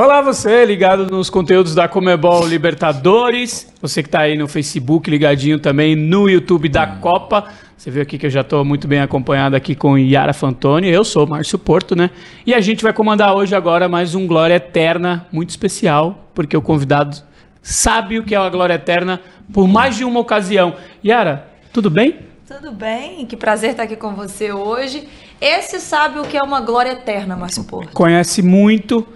Olá você, ligado nos conteúdos da Comebol Libertadores, você que está aí no Facebook ligadinho também, no YouTube da Copa, você viu aqui que eu já estou muito bem acompanhado aqui com Yara Fantoni, eu sou Márcio Porto, né? E a gente vai comandar hoje agora mais um Glória Eterna muito especial, porque o convidado sabe o que é a Glória Eterna por mais de uma ocasião. Yara, tudo bem? Tudo bem, que prazer estar aqui com você hoje. Esse sabe o que é uma glória eterna, Márcio Porto. Conhece muito,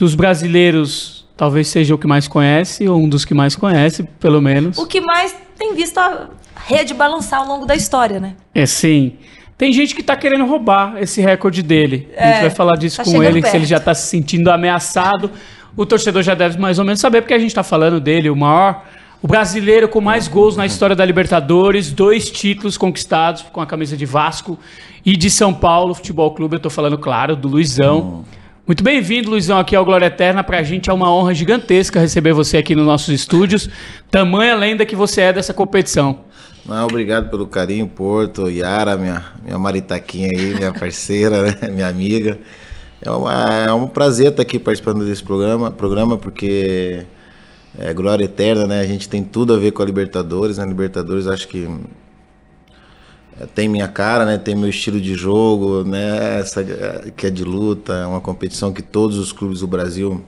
dos brasileiros, talvez seja o que mais conhece, ou um dos que mais conhece, pelo menos. O que mais tem visto a rede balançar ao longo da história, né? É, sim. Tem gente que tá querendo roubar esse recorde dele. É, a gente é, vai falar disso tá com ele, perto. se ele já tá se sentindo ameaçado. O torcedor já deve mais ou menos saber, porque a gente tá falando dele, o maior. O brasileiro com mais gols na história da Libertadores, dois títulos conquistados com a camisa de Vasco e de São Paulo Futebol Clube. Eu tô falando, claro, do Luizão. Hum muito bem-vindo, Luizão, aqui ao Glória Eterna. Para a gente é uma honra gigantesca receber você aqui nos nossos estúdios. Tamanha lenda que você é dessa competição. Não, obrigado pelo carinho, Porto, Yara, minha, minha maritaquinha aí, minha parceira, né? minha amiga. É, uma, é um prazer estar tá aqui participando desse programa, programa porque é glória eterna, né? A gente tem tudo a ver com a Libertadores, né? Libertadores acho que é, tem minha cara, né? Tem meu estilo de jogo, né? Essa é, que é de luta, é uma competição que todos os clubes do Brasil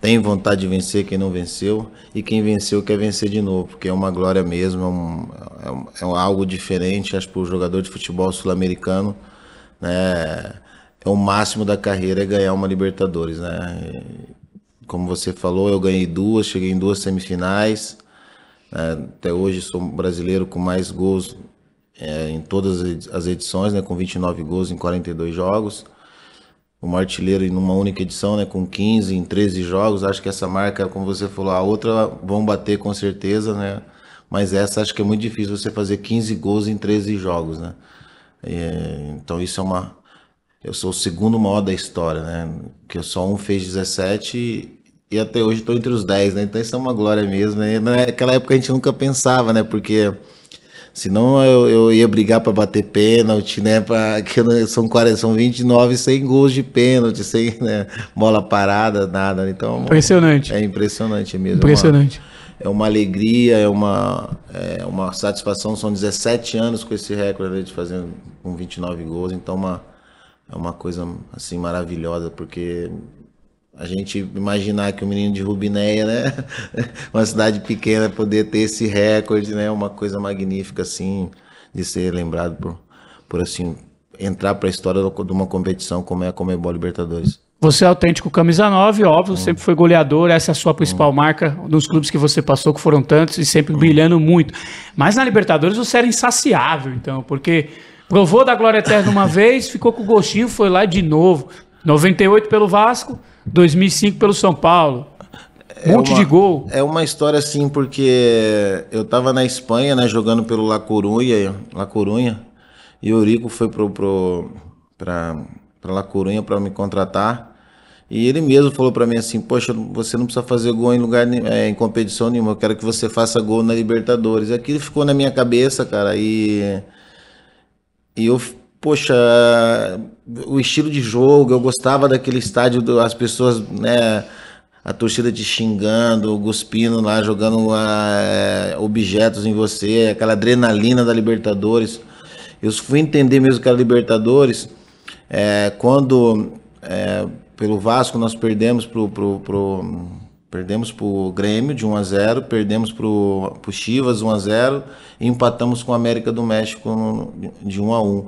têm vontade de vencer, quem não venceu e quem venceu quer vencer de novo, porque é uma glória mesmo, é, um, é, um, é algo diferente, acho que o jogador de futebol sul-americano, né? É o máximo da carreira é ganhar uma Libertadores, né? Como você falou, eu ganhei duas, cheguei em duas semifinais. Né? Até hoje sou brasileiro com mais gols é, em todas as edições, né, com 29 gols em 42 jogos. um artilheiro em uma única edição, né, com 15 em 13 jogos. Acho que essa marca, como você falou, a outra vão bater com certeza, né? Mas essa acho que é muito difícil você fazer 15 gols em 13 jogos, né? É, então isso é uma eu sou o segundo maior da história, né? Que só um fez 17 e, e até hoje estou entre os 10, né? Então isso é uma glória mesmo. Né? Naquela é, época a gente nunca pensava, né? Porque Senão eu, eu ia brigar para bater pênalti, né? Pra, que são, são 29 sem gols de pênalti, sem né? bola parada, nada. Então, impressionante. É impressionante mesmo. Impressionante. É uma, é uma alegria, é uma, é uma satisfação. São 17 anos com esse recorde né, de fazer com 29 gols. Então, uma, é uma coisa assim maravilhosa, porque a gente imaginar que o menino de Rubinéia, né? Uma cidade pequena, poder ter esse recorde, né? Uma coisa magnífica, assim, de ser lembrado por, por assim, entrar para a história de uma competição como é a Comebol Libertadores. Você é autêntico camisa 9, óbvio, hum. sempre foi goleador, essa é a sua hum. principal hum. marca nos clubes que você passou, que foram tantos, e sempre hum. brilhando muito. Mas na Libertadores você era insaciável, então, porque provou da glória eterna uma vez, ficou com o gostinho, foi lá de novo. 98 pelo Vasco, 2005 pelo São Paulo. Um é monte uma, de gol. É uma história assim, porque eu tava na Espanha, né, jogando pelo La Coruña, La Coruña e o Rico foi pro, pro, pra, pra La Coruña para me contratar. E ele mesmo falou para mim assim: Poxa, você não precisa fazer gol em lugar é, em competição nenhuma, eu quero que você faça gol na Libertadores. Aquilo ficou na minha cabeça, cara, e, e eu poxa, o estilo de jogo, eu gostava daquele estádio, do, as pessoas, né, a torcida te xingando, o Guspino lá jogando uh, objetos em você, aquela adrenalina da Libertadores. Eu fui entender mesmo que a Libertadores, é, quando é, pelo Vasco nós perdemos pro, pro, pro, perdemos pro Grêmio de 1 a 0, perdemos pro, o Chivas 1 a 0 e empatamos com a América do México de 1 a 1.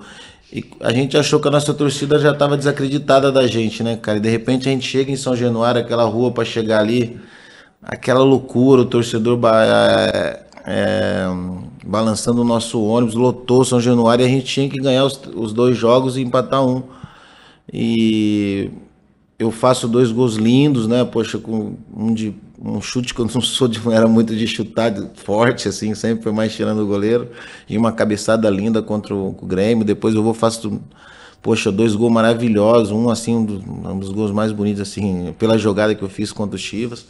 E a gente achou que a nossa torcida já estava desacreditada da gente, né, cara? E de repente a gente chega em São Januário, aquela rua para chegar ali, aquela loucura, o torcedor ba é, é, balançando o nosso ônibus, lotou São Januário e a gente tinha que ganhar os, os dois jogos e empatar um. E eu faço dois gols lindos, né? Poxa, com um de um chute que eu não sou de, não era muito de chutar forte, assim, sempre foi mais tirando o goleiro. E uma cabeçada linda contra o, o Grêmio. Depois eu vou faço. Poxa, dois gols maravilhosos, um assim, um dos, um dos gols mais bonitos, assim, pela jogada que eu fiz contra o Chivas.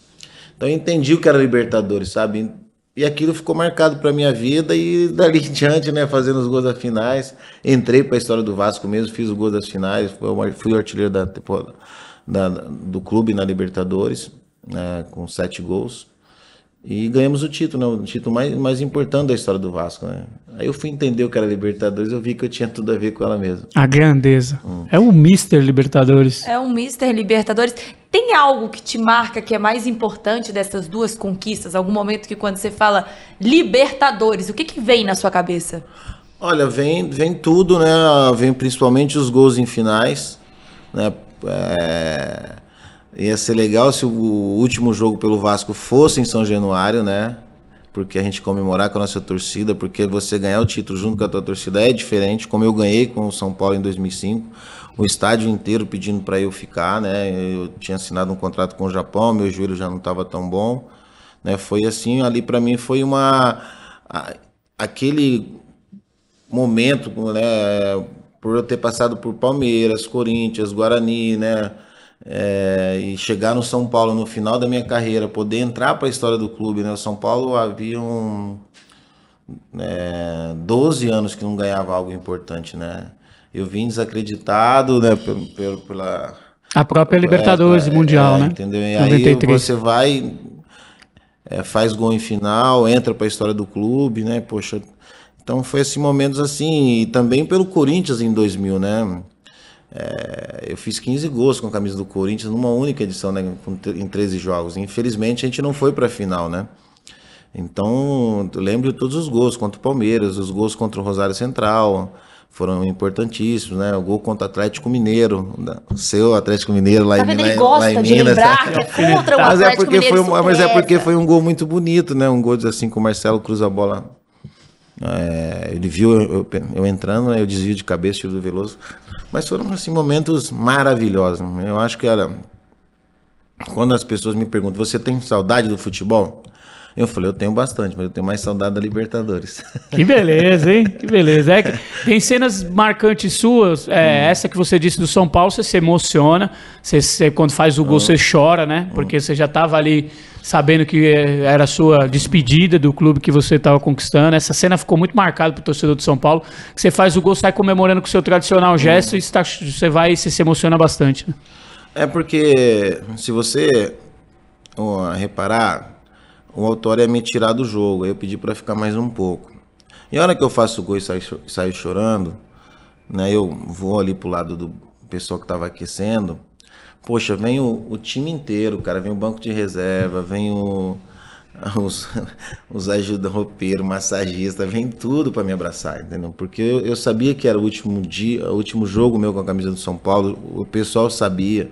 Então eu entendi o que era Libertadores, sabe? E aquilo ficou marcado para minha vida e dali em diante, né, fazendo os gols das finais, entrei para a história do Vasco mesmo, fiz o gol das finais, fui o artilheiro da, da, do clube na Libertadores né, com sete gols. E ganhamos o título, né? O título mais, mais importante da história do Vasco, né? Aí eu fui entender o que era Libertadores, eu vi que eu tinha tudo a ver com ela mesmo. A grandeza. Hum. É o Mister Libertadores. É o Mister Libertadores. Tem algo que te marca que é mais importante dessas duas conquistas? Algum momento que quando você fala Libertadores, o que que vem na sua cabeça? Olha, vem, vem tudo, né? Vem principalmente os gols em finais, né? É Ia ser legal se o último jogo pelo Vasco fosse em São Januário, né? Porque a gente comemorar com a nossa torcida, porque você ganhar o título junto com a tua torcida é diferente, como eu ganhei com o São Paulo em 2005, o estádio inteiro pedindo para eu ficar, né? Eu tinha assinado um contrato com o Japão, meu joelho já não estava tão bom, né? Foi assim, ali para mim foi uma aquele momento, né, por eu ter passado por Palmeiras, Corinthians, Guarani, né? é, e chegar no São Paulo no final da minha carreira, poder entrar para a história do clube, né? O São Paulo havia um, é, né, 12 anos que não ganhava algo importante, né? Eu vim desacreditado, né? Pelo, pelo pela a própria Libertadores é, é Mundial, é, né? Entendeu? E 93. aí você vai é, faz gol em final, entra para a história do clube, né? Poxa, então foi esses momentos assim, e também pelo Corinthians em 2000, né? É, eu fiz 15 gols com a camisa do Corinthians numa única edição, né, em 13 jogos. Infelizmente a gente não foi para a final, né? Então, lembro de todos os gols contra o Palmeiras, os gols contra o Rosário Central, foram importantíssimos, né? O gol contra o Atlético Mineiro, o seu Atlético Mineiro lá tá em Minas. Ele gosta de Minas, né? lembrar que é contra o mas é Atlético é porque Mineiro. Foi, mas é porque foi um gol muito bonito, né? Um gol assim que o Marcelo cruza a bola. É, ele viu eu, eu, eu entrando, né? Eu desvio de cabeça, tiro do Veloso. Mas foram assim, momentos maravilhosos. Eu acho que era. Quando as pessoas me perguntam, você tem saudade do futebol? Eu falei, eu tenho bastante, mas eu tenho mais saudade da Libertadores. Que beleza, hein? Que beleza. É que tem cenas marcantes suas. É, hum. Essa que você disse do São Paulo, você se emociona. Você, você quando faz o gol, hum. você chora, né? Porque hum. você já estava ali sabendo que eh, era a sua despedida do clube que você estava conquistando. Essa cena ficou muito marcada para o torcedor de São Paulo. Você faz o gol, sai comemorando com o seu tradicional gesto é. e tá, você vai e se emociona bastante. Né? É porque se você oh, reparar, o autor ia me tirar do jogo. Aí eu pedi para ficar mais um pouco. E a hora que eu faço o gol e saio, saio chorando, né, eu vou ali para o lado do pessoal que estava aquecendo Poxa, vem o, o time inteiro, cara, vem o banco de reserva, vem o, os, os ajuda-roupeiro, massagista, vem tudo para me abraçar, entendeu? Porque eu, eu, sabia que era o último dia, o último jogo meu com a camisa do São Paulo, o pessoal sabia.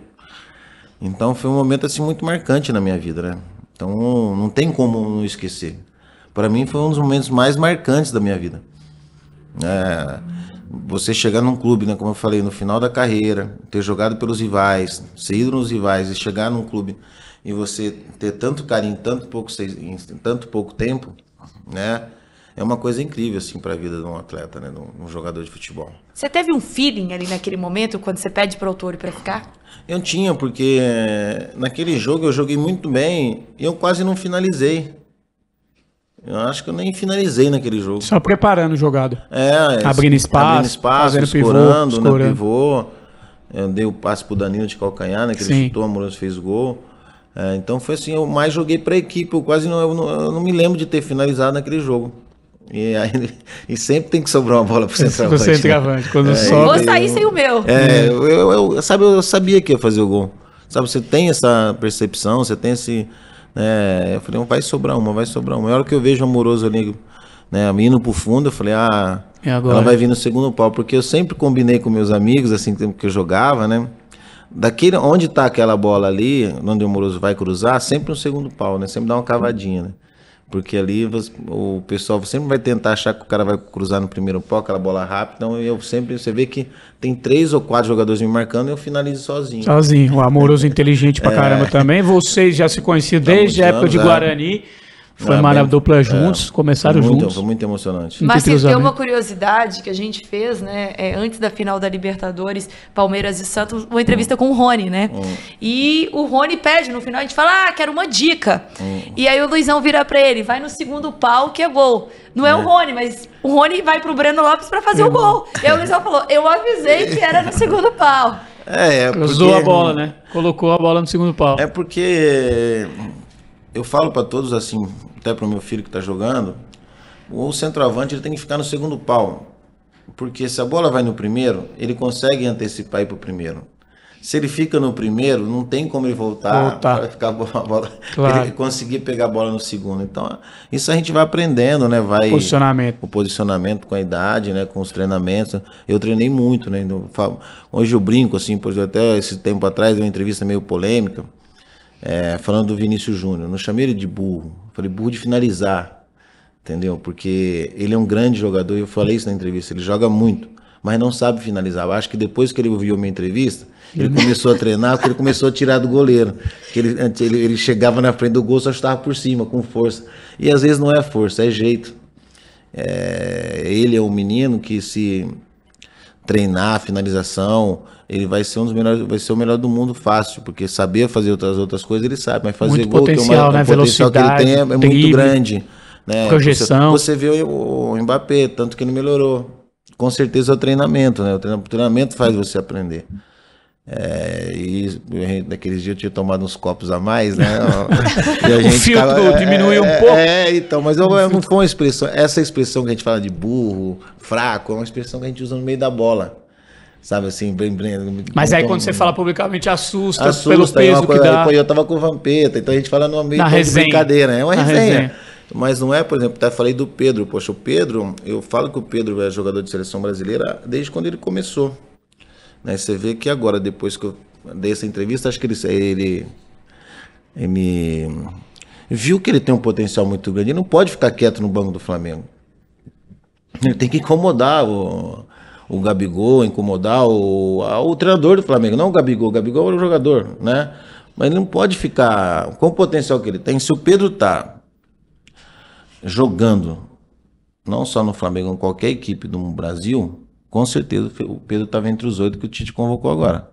Então foi um momento assim muito marcante na minha vida, né? Então não tem como não esquecer. Para mim foi um dos momentos mais marcantes da minha vida. É, você chegar num clube, né, como eu falei, no final da carreira, ter jogado pelos rivais, ser ido nos rivais e chegar num clube e você ter tanto carinho, tanto pouco, em tanto pouco tempo, né? É uma coisa incrível assim para a vida de um atleta, né, de um jogador de futebol. Você teve um feeling ali naquele momento quando você pede para o Toro para ficar? Eu tinha, porque eh, naquele jogo eu joguei muito bem e eu quase não finalizei. Eu acho que eu nem finalizei naquele jogo. Só preparando o jogado. É, é, abrindo espaço, abrindo espaço fazendo escorando, pivô, escorando. Né, pivô. Eu dei o passe pro Danilo de calcanhar, né? Que Sim. ele chutou, o Amoroso fez gol. É, então foi assim, eu mais joguei pra equipe. Eu quase não, eu não, eu não me lembro de ter finalizado naquele jogo. E, aí, e, sempre tem que sobrar uma bola pro centroavante. Pro né? centroavante, quando é, sobe. Vou sair sem o meu. É, hum. eu, eu, eu, sabe, eu sabia que ia fazer o gol. Sabe, você tem essa percepção, você tem esse, né? Eu falei, vai sobrar uma, vai sobrar uma. a hora que eu vejo o amoroso ali, né, indo pro fundo, eu falei, ah, ela vai vir no segundo pau. Porque eu sempre combinei com meus amigos, assim, que eu jogava, né? Daquele, onde tá aquela bola ali, onde o amoroso vai cruzar, sempre no segundo pau, né? Sempre dá uma cavadinha, né? Porque ali você, o pessoal sempre vai tentar achar que o cara vai cruzar no primeiro pau, aquela bola rápida. Então eu sempre, você vê que tem três ou quatro jogadores me marcando e eu finalizo sozinho. Sozinho, o amoroso inteligente pra é. caramba também. Vocês já se conheciam desde a época de é. Guarani foi é, a dupla juntos, é, começaram foi muito, juntos. Foi muito emocionante. Mas tem uma curiosidade que a gente fez, né? É, antes da final da Libertadores, Palmeiras e Santos, uma entrevista hum. com o Rony, né? Hum. E o Rony pede no final, a gente fala, ah, quero uma dica. Hum. E aí o Luizão vira pra ele, vai no segundo pau que é gol. Não é, o é. Rony, mas o Rony vai pro Breno Lopes pra fazer o gol. E aí o Luizão falou, eu avisei que era no segundo pau. É, é porque... Usou a bola, né? Colocou a bola no segundo pau. É porque eu falo para todos assim, até pro meu filho que está jogando, o centroavante ele tem que ficar no segundo pau. Porque se a bola vai no primeiro, ele consegue antecipar e ir pro primeiro. Se ele fica no primeiro, não tem como ele voltar, voltar. para ficar a bola, claro. ele conseguir pegar a bola no segundo. Então, isso a gente vai aprendendo, né? Vai posicionamento. o posicionamento com a idade, né, com os treinamentos. Eu treinei muito, né? Então, hoje eu brinco assim, por até esse tempo atrás, uma entrevista meio polêmica é, falando do Vinícius Júnior, não chamei ele de burro, falei burro de finalizar, entendeu? Porque ele é um grande jogador, e eu falei isso na entrevista, ele joga muito, mas não sabe finalizar. Eu acho que depois que ele ouviu minha entrevista, ele começou a treinar, porque ele começou a tirar do goleiro. Que ele, ele, ele, chegava na frente do gol, só estava por cima, com força. E às vezes não é força, é jeito. É, ele é um menino que se treinar, finalização, ele vai ser um dos melhores, vai ser o melhor do mundo fácil, porque saber fazer outras outras coisas ele sabe, mas fazer muito gol potencial, é uma, né? um potencial que ele tem é, é drible, muito grande, né? Projeção. Você, você vê o, o Mbappé, tanto que ele melhorou. Com certeza é o treinamento, né? O treinamento faz você aprender. É, e naqueles dias eu tinha tomado uns copos a mais, né? E a gente o filtro tava, é, diminuiu é, um pouco. É, é, então, mas eu, não foi uma expressão. Essa expressão que a gente fala de burro, fraco, é uma expressão que a gente usa no meio da bola. Sabe assim, bem, bem, Mas aí quando você né? fala publicamente, assusta, assusta pelo é peso é coisa, que dá. Eu tava com o Vampeta, então a gente fala no meio de brincadeira, é uma resenha. resenha. Mas não é, por exemplo, até falei do Pedro. Poxa, o Pedro, eu falo que o Pedro é jogador de seleção brasileira desde quando ele começou. Né? Você vê que agora, depois que eu dei essa entrevista, acho que ele, ele, ele viu que ele tem um potencial muito grande. Ele não pode ficar quieto no banco do Flamengo. Ele tem que incomodar o, o Gabigol, incomodar o, o treinador do Flamengo. Não o Gabigol, o Gabigol é o jogador, né? Mas ele não pode ficar com o potencial que ele tem. Se o Pedro tá jogando, não só no Flamengo, em qualquer equipe do Brasil, com certeza o Pedro estava entre os oito que o Tite convocou agora.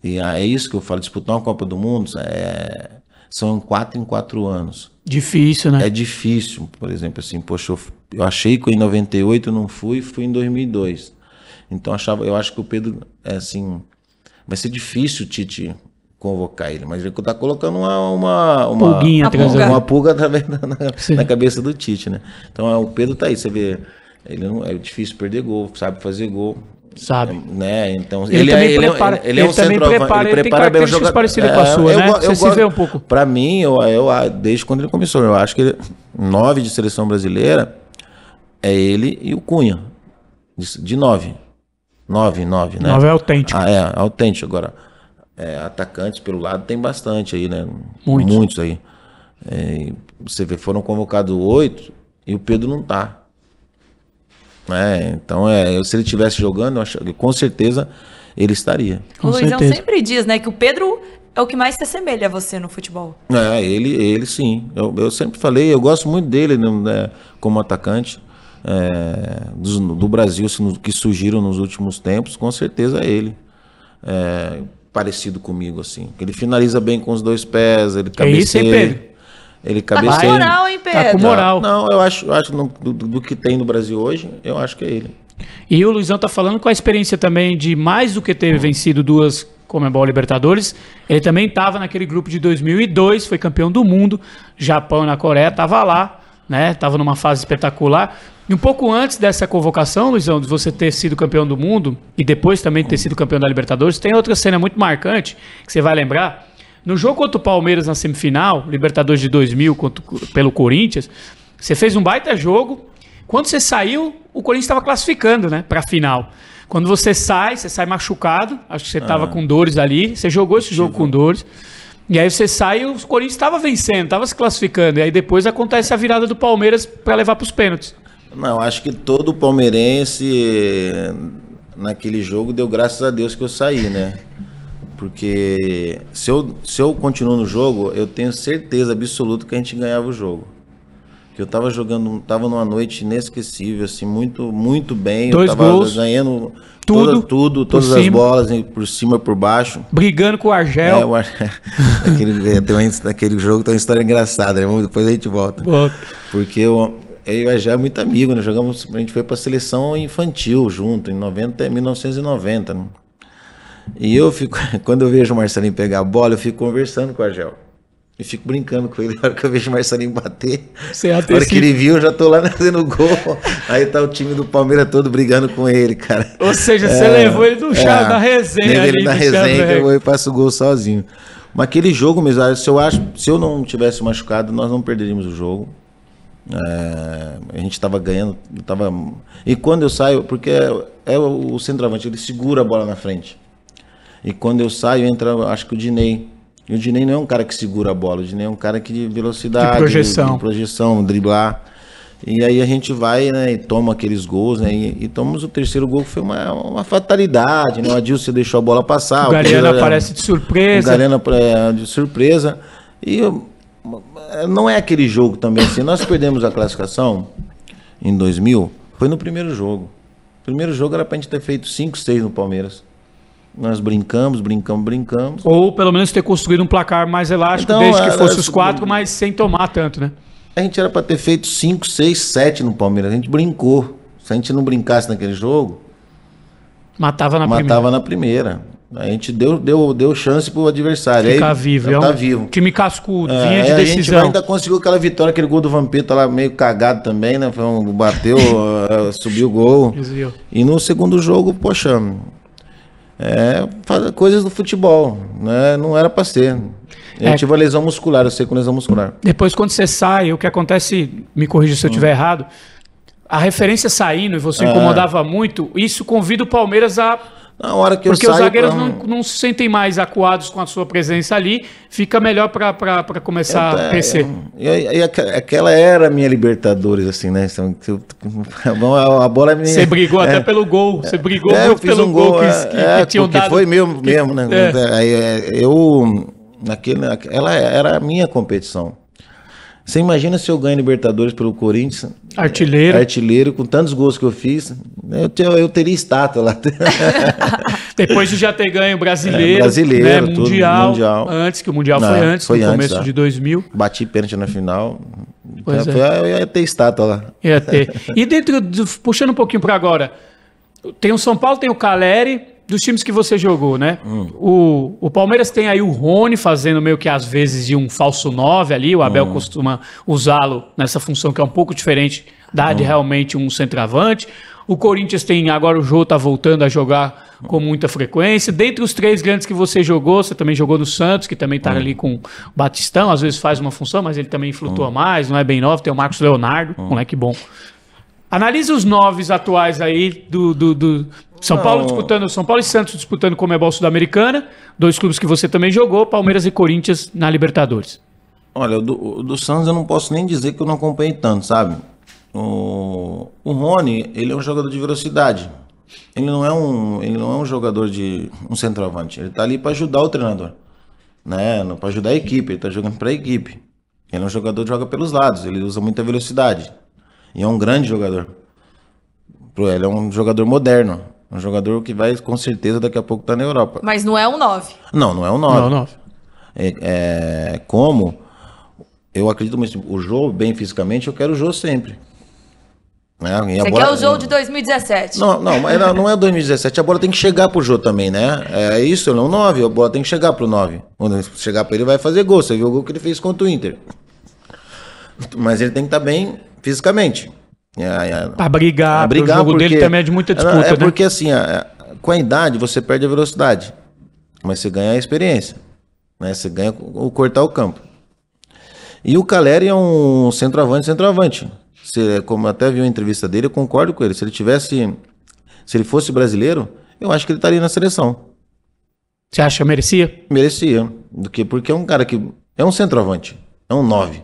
E é isso que eu falo, disputar uma Copa do Mundo é... são quatro em quatro anos. Difícil, né? É difícil, por exemplo, assim, poxa, eu, eu achei que em 98 eu não fui, fui em 2002. Então achava, eu acho que o Pedro, é assim, vai ser difícil o Tite convocar ele, mas ele está colocando uma uma uma, Pulguinha uma, uma pulga na, na, cabeça do Tite, né? Então é, o Pedro tá aí, você vê ele não, é difícil perder gol, sabe fazer gol. Sabe. É, né? Então, ele, ele, é, também ele, prepara, ele, ele é um Prepara, ele é prepara bem o parecido é, com a sua, eu, né? Eu, Você eu se vê um pouco. Pra mim, eu, eu, ah, desde quando ele começou, eu acho que ele, nove de seleção brasileira é ele e o Cunha. De, de nove. Nove, nove, né? Nove é autêntico. Ah, é, autêntico. Agora, é, atacantes pelo lado tem bastante aí, né? Muitos. Muitos aí. É, você vê, foram convocados oito e o Pedro não tá. É, então é, se ele estivesse jogando, eu acho, com certeza ele estaria. Com o Luizão certeza. sempre diz, né, que o Pedro é o que mais se assemelha a você no futebol. É, ele, ele sim. Eu, eu sempre falei, eu gosto muito dele né, né como atacante. É, do, do, Brasil que surgiram nos últimos tempos, com certeza é ele. É, parecido comigo, assim. Ele finaliza bem com os dois pés, ele cabeceia. É isso, hein, Pedro? Ele cabeceia. Tá com moral, hein, Pedro? Tá com moral. Não, eu acho, eu acho do, do, que tem no Brasil hoje, eu acho que é ele. E o Luizão tá falando com a experiência também de mais do que ter vencido duas Comebol Libertadores. Ele também estava naquele grupo de 2002, foi campeão do mundo, Japão na Coreia, estava lá, né? Tava numa fase espetacular. E um pouco antes dessa convocação, Luizão, de você ter sido campeão do mundo e depois também ter sido campeão da Libertadores, tem outra cena muito marcante que você vai lembrar no jogo contra o Palmeiras na semifinal, Libertadores de 2000 contra, pelo Corinthians, você fez um baita jogo. Quando você saiu, o Corinthians estava classificando, né, para a final. Quando você sai, você sai machucado. Acho que você estava ah. com dores ali. Você jogou esse jogo com dores. E aí você sai e o Corinthians estava vencendo, estava se classificando. E aí depois acontece a virada do Palmeiras para levar para os pênaltis. Não, acho que todo palmeirense eh, naquele jogo deu graças a Deus que eu saí, né? Porque se eu, se eu continuo no jogo, eu tenho certeza absoluta que a gente ganhava o jogo. Que eu tava jogando, tava numa noite inesquecível, assim, muito, muito bem. Dois eu tava gols, ganhando tudo, toda, tudo todas cima. as bolas, por cima, por baixo. Brigando com o Argel. É, o Argel. aquele, é, tem uma, naquele jogo tem uma história engraçada, né? depois a gente volta. Porque eu, eu e o Argel é muito amigo, né? Jogamos, a gente foi pra seleção infantil junto, em 90, 1990, né? E eu fico, quando eu vejo o Marcelinho pegar a bola, eu fico conversando com a Gel. Eu fico brincando com ele, a hora que eu vejo o Marcelinho bater, é a hora que ele viu, eu já tô lá fazendo gol. Aí tá o time do Palmeiras todo brigando com ele, cara. Ou seja, é, você levou ele do é. chá, da na resenha. Levei ele na resenha, que eu vou e passo o gol sozinho. Mas aquele jogo, mesmo, se eu, acho, se eu não tivesse machucado, nós não perderíamos o jogo. É, a gente estava ganhando, tava... e quando eu saio, porque é, é o centroavante, ele segura a bola na frente. E quando eu saio, entra, acho que o Dinei. E o Dinei não é um cara que segura a bola, o Dinei é um cara que de velocidade, de projeção, de, de projeção driblar. E aí a gente vai né, e toma aqueles gols, né? E, e tomamos o terceiro gol, que foi uma, uma fatalidade, né? O Adilson deixou a bola passar. O, o Galena aparece de surpresa. O Galena é, de surpresa. E é, não é aquele jogo também assim. Nós perdemos a classificação em 2000, foi no primeiro jogo. O primeiro jogo era pra gente ter feito 5, 6 no Palmeiras. Nós brincamos, brincamos, brincamos. Ou pelo menos ter construído um placar mais elástico, então, desde que era, fosse os assim, quatro, né? mas sem tomar tanto, né? A gente era para ter feito cinco seis sete no Palmeiras. A gente brincou. Se a gente não brincasse naquele jogo. Matava na matava primeira. Matava na primeira. A gente deu, deu, deu chance pro adversário. Ficar aí, vivo, é tá um, tá vivo. Time cascudo, é, de decisão. A gente ainda conseguiu aquela vitória, aquele gol do Vampeta lá meio cagado também, né? Foi um, bateu, eh, subiu o gol. Desviou. E no segundo jogo, poxa, é, coisas do futebol, né? Não era para ser. Eu é, tive a lesão muscular, eu sei com lesão muscular. Depois, quando você sai, o que acontece, me corrija se eu hum. estiver errado, a referência saindo e você ah. incomodava muito, isso convida o Palmeiras a na hora que Porque eu saio os zagueiros não, não se sentem mais acuados com a sua presença ali, fica melhor para começar a crescer. E aquela era a minha Libertadores, assim, né? A bola é minha. Você brigou é. até pelo gol. Você brigou é, pelo um gol, gol que, é, que, é, que tinham dado. Foi meu, mesmo, né? É. É, eu. Naquele, ela era a minha competição. Você imagina se eu ganho Libertadores pelo Corinthians? Artilheiro. Artilheiro, com tantos gols que eu fiz. Eu, eu teria estátua lá. Depois de já ter ganho brasileiro. É, brasileiro, né, mundial, mundial, Antes, que o Mundial Não, foi antes, foi no antes, começo é. de 2000. Bati pênalti na final. Pois então, é. Eu ia ter estátua lá. Ia ter. E dentro, puxando um pouquinho para agora, tem o São Paulo, tem o Caleri dos times que você jogou, né? Hum. O, o Palmeiras tem aí o Rony fazendo meio que às vezes de um falso 9 ali, o Abel hum. costuma usá-lo nessa função que é um pouco diferente da de hum. realmente um centroavante. O Corinthians tem agora o Jô tá voltando a jogar com muita frequência. Dentre os três grandes que você jogou, você também jogou no Santos, que também está hum. ali com o Batistão, às vezes faz uma função, mas ele também flutua hum. mais, não é bem novo. Tem o Marcos Leonardo, moleque bom Analise os noves atuais aí do, do, do, são Não. Paulo disputando, São Paulo e Santos disputando Comebol da americana dois clubes que você também jogou, Palmeiras e Corinthians na Libertadores. Olha, do, do Santos eu não posso nem dizer que eu não acompanhei tanto, sabe? O, o Rony, ele é um jogador de velocidade. Ele não é um, ele não é um jogador de um centroavante. Ele tá ali para ajudar o treinador, né? Para ajudar a equipe. Ele está jogando para a equipe. Ele é um jogador que joga pelos lados. Ele usa muita velocidade e é um grande jogador. Ele é um jogador moderno. Um jogador que vai, com certeza, daqui a pouco tá na Europa. Mas não é um 9. Não, não é um 9. Não, 9. É, é, é, como eu acredito muito, tipo, o jogo bem fisicamente, eu quero o jogo sempre. Né? Você bola, quer o jogo de 2017? Não, não, não, não é 2017. A bola tem que chegar pro jogo também, né? É isso, ele é um 9, a bola tem que chegar pro 9. Quando chegar para ele, vai fazer gol. Você viu o gol que ele fez contra o Inter. Mas ele tem que estar tá bem fisicamente. É, é, pra brigar, é, brigar o jogo porque, dele também é de muita é, disputa. É né? porque né? assim, é, com a idade você perde a velocidade, mas você ganha a experiência. Né? Você ganha o cortar o campo. E o Caleri é um centroavante, centroavante. Você, como até vi uma entrevista dele, eu concordo com ele. Se ele tivesse. Se ele fosse brasileiro, eu acho que ele estaria na seleção. Você acha que merecia? Merecia. Do que porque é um cara que. É um centroavante. É um 9.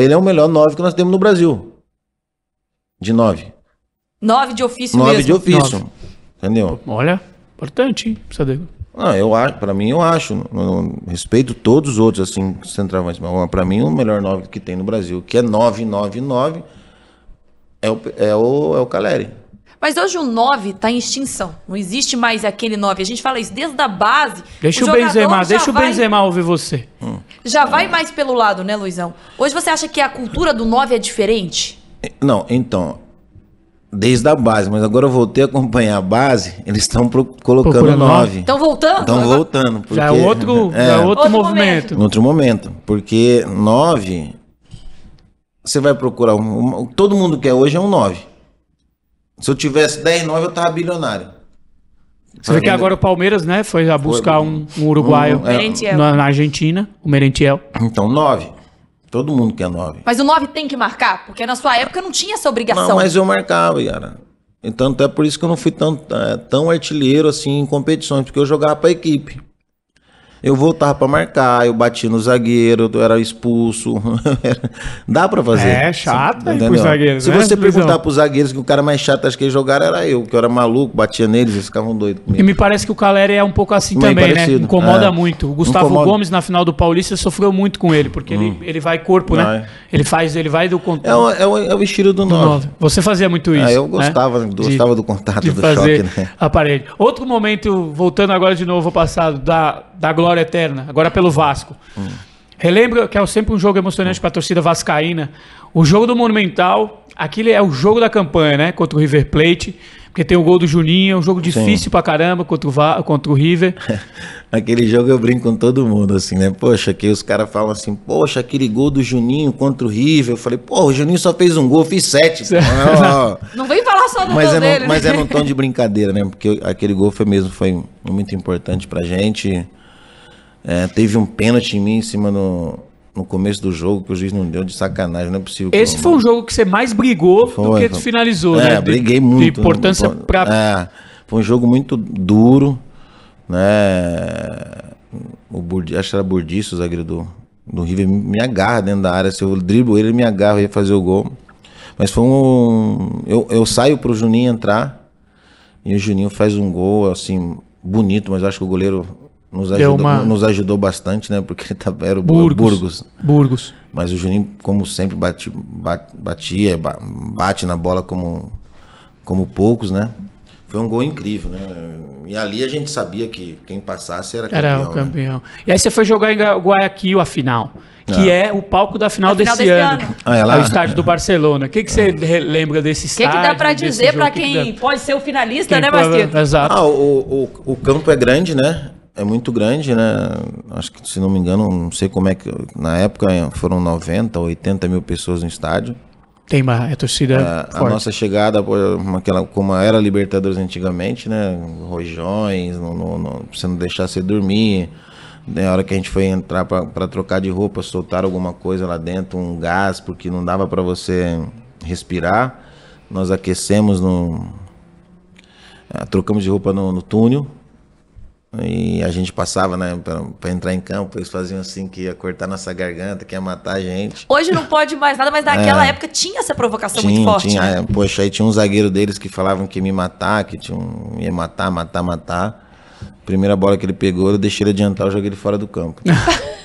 ele é o melhor 9 que nós temos no Brasil. De nove. Nove de ofício nove mesmo. de ofício. Nove. Entendeu? Olha, importante, hein? Precisa ah, eu acho, para mim eu acho, eu respeito todos os outros assim, mais mas para mim o melhor 9 que tem no Brasil, que é 999 é o é o, é o Caleri. Mas hoje o 9 está em extinção. Não existe mais aquele 9. A gente fala isso desde a base. Deixa o, o Benzema, deixa vai, o Benzema ouvir você. Já vai mais pelo lado, né, Luizão? Hoje você acha que a cultura do 9 é diferente? Não, então, desde a base, mas agora eu voltei a acompanhar a base, eles estão colocando nove. Estão voltando? Estão voltando. É porque, é. já é outro, é, já outro, outro movimento. Outro momento, porque nove, você vai procurar, um, um, todo mundo quer é hoje é um nove. Se eu tivesse dez nove, eu tava bilionário. Você vê que agora o Palmeiras, né, foi a buscar foi, um, um, uruguaio é, na, na, Argentina, o Merentiel. Então, nove. Todo mundo quer nove. Mas o nove tem que marcar? Porque na sua época não tinha essa obrigação. Não, mas eu marcava, Yara. Então, até por isso que eu não fui tão, é, tão artilheiro assim em competições, porque eu jogava para equipe. Eu voltava para marcar, eu batia no zagueiro, eu era expulso. Dá para fazer. É chato você, Se né, você perguntar perguntar pros zagueiros que o cara mais chato acho que eles jogaram era eu, que eu era maluco, batia neles, eles ficavam doidos comigo. E me parece que o Caleri é um pouco assim Meio também, né? parecido. né? Incomoda é. muito. O Gustavo Incomoda. Gomes na final do Paulista sofreu muito com ele, porque hum. ele, ele vai corpo, Não, né? É. Ele faz, ele vai do contato. É o, é é o estilo do, do nove. Você fazia muito isso. Ah, eu gostava, né? gostava de, do contato, de do fazer choque, né? Aparelho. Outro momento, voltando agora de novo ao passado, da, da Glória glória eterna, agora pelo Vasco. Hum. Relembro que é sempre um jogo emocionante para a torcida vascaína. O jogo do Monumental, aquele é o jogo da campanha, né? Contra o River Plate, porque tem o gol do Juninho, é um jogo difícil Sim. pra caramba contra o, Va contra o River. aquele jogo eu brinco com todo mundo, assim, né? Poxa, que os caras falam assim, poxa, aquele gol do Juninho contra o River. Eu falei, pô, o Juninho só fez um gol, eu fiz sete. não, não vem falar só do mas gol é dele. Né? mas é num tom de brincadeira, né? Porque aquele gol foi mesmo, foi muito importante pra gente. É, teve um pênalti em mim em cima no, no começo do jogo que o juiz não deu de sacanagem, não é possível. Esse foi um jogo que você mais brigou foi, do que foi. finalizou, é, né? briguei muito. De importância né? pra... É, foi um jogo muito duro, né? O Burdi, acho que era Burdiço, o zagueiro do, do River, me agarra dentro da área. Se eu driblo ele, ele me agarra, ia fazer o gol. Mas foi um. Eu, eu saio pro Juninho entrar e o Juninho faz um gol, assim, bonito, mas acho que o goleiro nos é ajudou, uma... nos ajudou bastante, né? Porque tá, era o Burgos, Burgos. Burgos. Mas o Juninho, como sempre, bate, bate, batia, bate na bola como, como poucos, né? Foi um gol incrível, né? E ali a gente sabia que quem passasse era campeão. Era o campeão. Né? E aí você foi jogar em Guayaquil a final, que ah. é o palco da final, desse, final desse, ano. ano. Ah, é, lá... o estádio do Barcelona. O que, que você ah. lembra desse estádio? O que, que, dá para dizer para quem que dá... pode ser o finalista, quem né, Bastido? Pode... Exato. Ah, o, o, o campo é grande, né? é muito grande, né? Acho que, se não me engano, não sei como é que. Na época foram 90, 80 mil pessoas no estádio. Tem uma é torcida. É, a nossa chegada, aquela, como era Libertadores antigamente, né? Rojões, não, não, você não deixar você dormir. Na hora que a gente foi entrar para trocar de roupa, soltar alguma coisa lá dentro, um gás, porque não dava para você respirar. Nós aquecemos no. É, trocamos de roupa no, no túnel e a gente passava, né, pra, pra, entrar em campo, eles faziam assim que ia cortar nossa garganta, que ia matar a gente. Hoje não pode mais nada, mas naquela é, época tinha essa provocação tinha, muito forte. Tinha, né? É, poxa, aí tinha um zagueiro deles que falavam que ia me matar, que tinha um, ia matar, matar, matar. Primeira bola que ele pegou, eu deixei ele adiantar, eu joguei ele fora do campo.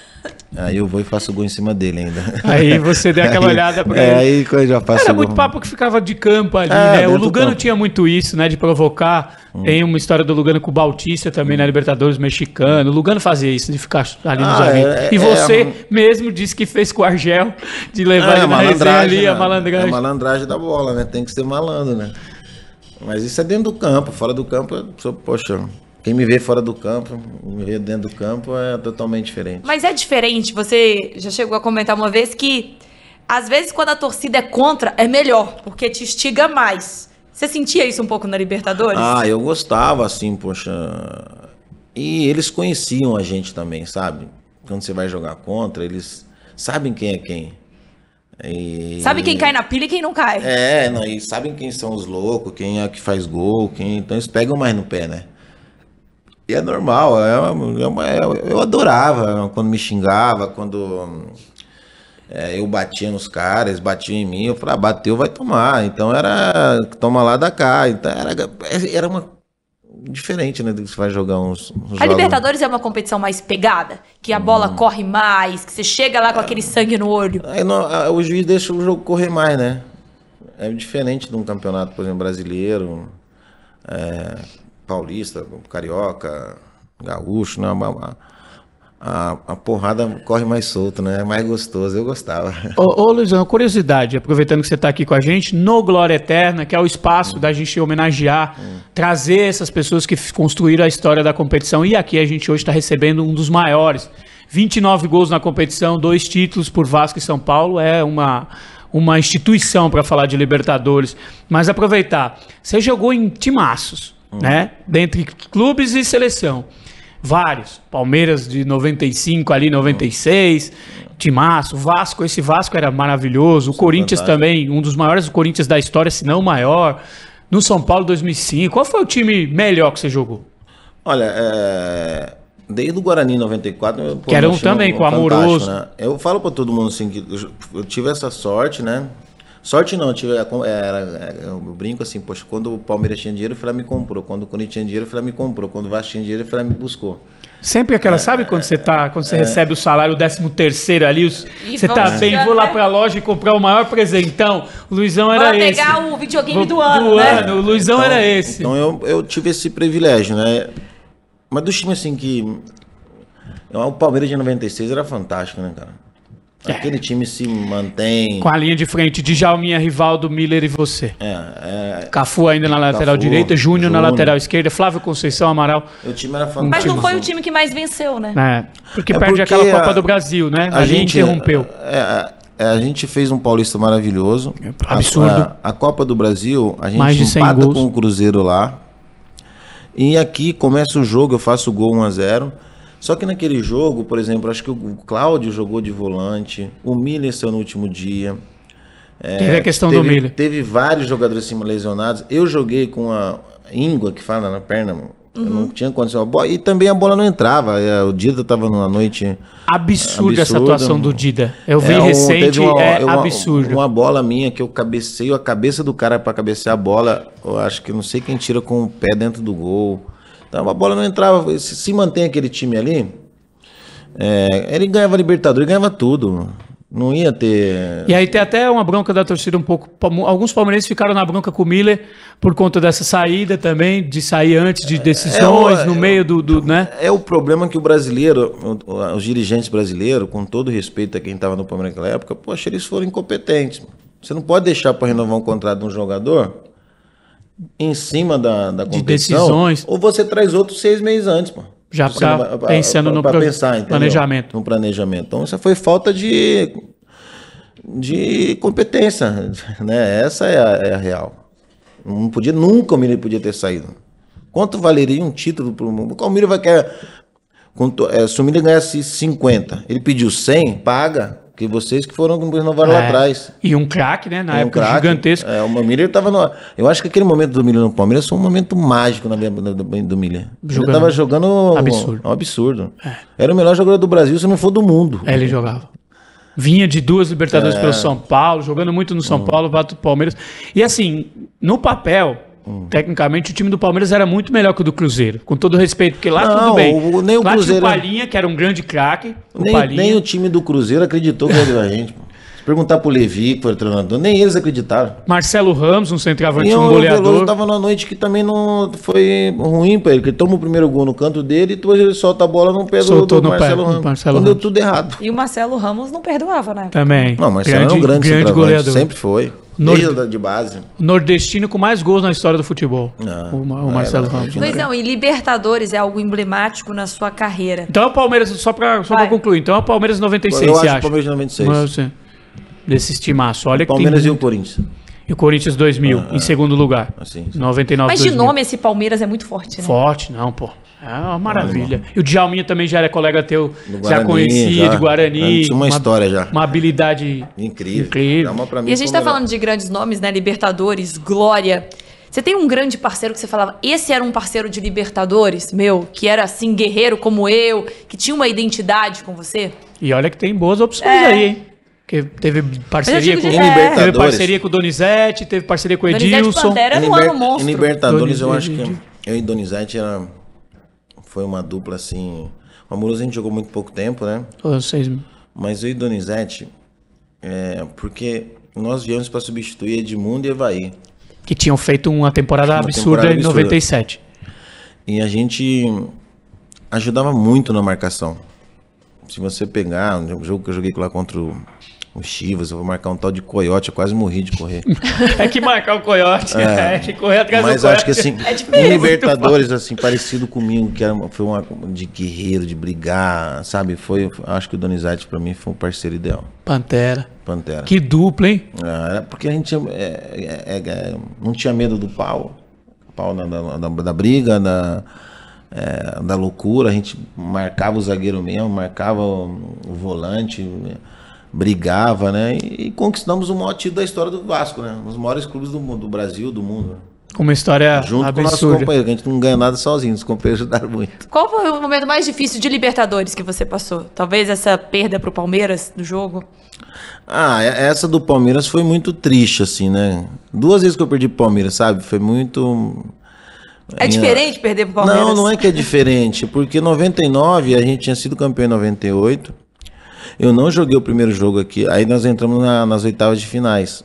Aí eu vou e faço gol em cima dele ainda. Aí você deu aquela aí, olhada pra é, ele. Aí já faço Era muito papo que ficava de campo ali, é, né? O Lugano tinha muito isso, né? De provocar. Hum. Tem uma história do Lugano com o Bautista também hum. na né? Libertadores mexicano. O Lugano fazia isso, de ficar ali nos ah, É, e é, você é, mesmo disse que fez com o Argel, de levar é, ele na ali, a né? malandragem. a malandragem da bola, né? Tem que ser malandro, né? Mas isso é dentro do campo. Fora do campo, eu sou, poxa, quem me vê fora do campo, me vê dentro do campo é totalmente diferente. Mas é diferente, você já chegou a comentar uma vez que às vezes quando a torcida é contra é melhor, porque te estiga mais. Você sentia isso um pouco na Libertadores? Ah, eu gostava assim, poxa. E eles conheciam a gente também, sabe? Quando você vai jogar contra, eles sabem quem é quem. E... Sabe quem cai na pilha e quem não cai. É, não, e sabem quem são os loucos, quem é que faz gol, quem. Então eles pegam mais no pé, né? E é normal, é uma, é uma, é, eu adorava quando me xingava, quando é, eu batia nos caras, batiam em mim, eu falava, ah, bateu, vai tomar. Então era, toma lá da cá. Então era, era uma diferente, né? Do que você vai jogar uns, uns A jogos. Libertadores é uma competição mais pegada, que a bola hum. corre mais, que você chega lá com é. aquele sangue no olho. Aí não, o juiz deixa o jogo correr mais, né? É diferente de um campeonato, por exemplo, brasileiro. É, paulista, carioca, gaúcho, não, a, a, a porrada corre mais solto, né? É mais gostoso, eu gostava. Ô, ô Luizão, curiosidade, aproveitando que você está aqui com a gente, no Glória Eterna, que é o espaço hum. da gente homenagear, hum. trazer essas pessoas que construíram a história da competição, e aqui a gente hoje está recebendo um dos maiores. 29 gols na competição, dois títulos por Vasco e São Paulo, é uma uma instituição para falar de Libertadores, mas aproveitar. Você jogou em timaços. Uhum. né? Dentre clubes e seleção. Vários. Palmeiras de 95 ali, 96. Hum. Timaço, Vasco, esse Vasco era maravilhoso. O Isso Corinthians é também, um dos maiores do Corinthians da história, se não o maior. No São Paulo 2005. Qual foi o time melhor que você jogou? Olha, é... desde o Guarani 94. Que era um é também, com o Amoroso. Né? Eu falo para todo mundo assim, que eu tive essa sorte, né? Sorte não, tive, é, é, era, é, eu brinco assim, poxa, quando o Palmeiras tinha dinheiro, o Flamengo me comprou. Quando o Corinthians tinha dinheiro, o Flamengo me comprou. Quando o Vasco tinha dinheiro, o Flamengo me buscou. Sempre aquela, é, sabe quando você tá, quando você é, recebe o salário, o décimo terceiro ali, os, você tá bem, vou lá pra loja e comprar o maior presentão. O Luizão era esse. pegar o videogame vou, do ano, do né? ano, o Luizão então, era esse. Então eu, eu tive esse privilégio, né? Mas do time assim que... O Palmeiras de 96 era fantástico, né, cara? É. Aquele time se mantém. Com a linha de frente, de Djalminha, é Rivaldo, Miller e você. É, é... Cafu ainda na lateral Cafu, direita, Júnior, na lateral esquerda, Flávio Conceição, Amaral. O time era fantástico. Mas não foi o time que mais venceu, né? é. Porque é perde porque aquela a... Copa do Brasil, né? A, a gente interrompeu. É, a gente fez um paulista maravilhoso. Absurdo. A, a, Copa do Brasil, a gente mais de 100 empata gols. com o Cruzeiro lá. E aqui começa o jogo, eu faço o gol 1 a 0 só que naquele jogo, por exemplo, acho que o Cláudio jogou de volante, o Miller saiu no último dia. É, teve a questão teve, do Miller. Teve vários jogadores assim, lesionados. Eu joguei com a íngua que fala na perna, mano. Não uhum. tinha condição. E também a bola não entrava. É, o Dida estava numa noite. Absurda, essa atuação do Dida. Eu vi é, recente, uma, é uma, absurdo. Uma bola minha que eu cabeceio a cabeça do cara para cabecear a bola. Eu acho que não sei quem tira com o pé dentro do gol. Então a bola não entrava. Se, se mantém aquele time ali, é, ele ganhava Libertadores, ganhava tudo. Não ia ter. E aí tem até uma bronca da torcida um pouco. Alguns palmeirenses ficaram na bronca com o Miller por conta dessa saída também, de sair antes de é, decisões, é, é, no meio do, do, né? É o problema que o brasileiro, os dirigentes brasileiros, com todo respeito a quem estava no Palmeiras naquela época, poxa, eles foram incompetentes. Você não pode deixar para renovar um contrato de um jogador em cima da, da competição. De decisões. Ou você traz outros seis meses antes, pô. Já pra, tá pra, pensando pra, no pra pensar, planejamento. No planejamento. Então, isso foi falta de, de competência, né? Essa é a, é a real. Não podia, nunca o Miller podia ter saído. Quanto valeria um título para o Qual o Miller vai querer... É, se o Miller ganhasse 50, ele pediu 100, paga. Que vocês que foram renovaram é. lá atrás. E um craque, né? Na época um gigantesco. É, o Miller tava no, Eu acho que aquele momento do Miller no Palmeiras foi um momento mágico na minha do, do Miller. Jogando. Ele tava jogando absurdo. Um, absurdo. É. Era o melhor jogador do Brasil, se não for do mundo. É, ele jogava. Vinha de duas Libertadores é. pelo São Paulo, jogando muito no São hum. Paulo, vato pro Palmeiras. E assim, no papel, Tecnicamente, o time do Palmeiras era muito melhor que o do Cruzeiro. Com todo respeito, porque lá não, tudo bem. O, nem o lá Cruzeiro. Tinha o Palinha, que era um grande craque. Nem, nem, o time do Cruzeiro acreditou que era a gente. Se perguntar pro Levi, que foi o treinador, nem eles acreditaram. Marcelo Ramos, um centroavante, um goleador. O Veloso tava na noite que também não foi ruim pra ele, que ele toma o primeiro gol no canto dele e depois ele solta a bola no pé Soltou do, do no Marcelo pé, Ramos. Marcelo então deu tudo errado. E o Marcelo Ramos não perdoava, né? Também. Não, Marcelo é um grande, grande goleador. Sempre foi. Nord... Desde de base. Nordestino com mais gols na história do futebol. Não, ah, o, o Marcelo é, é, é, Ramos. não, e Libertadores é algo emblemático na sua carreira. Então é o Palmeiras, só pra, só pra concluir, então é o Palmeiras 96, eu acho Palmeiras 96. Mas, assim, desse estimaço. Olha o Palmeiras tem... e o Corinthians. E o Corinthians 2000, ah, em segundo lugar. Assim, sim. 99 Mas de 2000. nome esse Palmeiras é muito forte, né? Forte, não, pô. Ah, uma maravilha. E o Djalminha também já era colega teu, já conhecia já, de Guarani. Tinha uma, uma, história já. Uma habilidade incrível. incrível. Mim, e a gente está falando de grandes nomes, né? Libertadores, Glória. Você tem um grande parceiro que você falava, esse era um parceiro de Libertadores, meu, que era assim, guerreiro como eu, que tinha uma identidade com você? E olha que tem boas opções é. aí, hein? Que teve parceria com o é. Teve parceria com o Donizete, teve parceria com o Edilson. Donizete Pantera não era um monstro. Em Libertadores, eu acho que eu e Donizete era foi uma dupla assim. O Amoroso a gente jogou muito pouco tempo, né? Todos seis. Mas eu e Donizete, é, porque nós viemos para substituir Edmundo e Evaí. Que tinham feito uma temporada, uma absurda, temporada absurda em 97. E a gente ajudava muito na marcação. Se você pegar, um jogo que eu joguei lá contra o o Chivas, eu vou marcar um tal de coiote, eu quase morri de correr. é que marcar o coiote, é, é que correr atrás mas do Mas acho que assim, é Libertadores, assim, parecido comigo, que era, foi uma de guerreiro, de brigar, sabe? Foi, acho que o Donizete pra mim foi um parceiro ideal. Pantera. Pantera. Que dupla, hein? É, porque a gente é, é, é, é, não tinha medo do pau. Pau da, da, da briga, da... da loucura, a gente marcava o zagueiro mesmo, marcava o, o volante, brigava, né? E, conquistamos o maior título da história do Vasco, né? Um dos maiores clubes do mundo, do Brasil, do mundo. Uma história Junto absurda. com nossos companheiros, que a gente não ganha nada sozinho, os companheiros ajudaram muito. Qual foi o momento mais difícil de Libertadores que você passou? Talvez essa perda para o Palmeiras no jogo? Ah, essa do Palmeiras foi muito triste, assim, né? Duas vezes que eu perdi pro Palmeiras, sabe? Foi muito... É, é diferente perder pro Palmeiras? Não, não é que é diferente, porque 99 a gente tinha sido campeão em 98 eu não joguei o primeiro jogo aqui. Aí nós entramos na, nas oitavas de finais.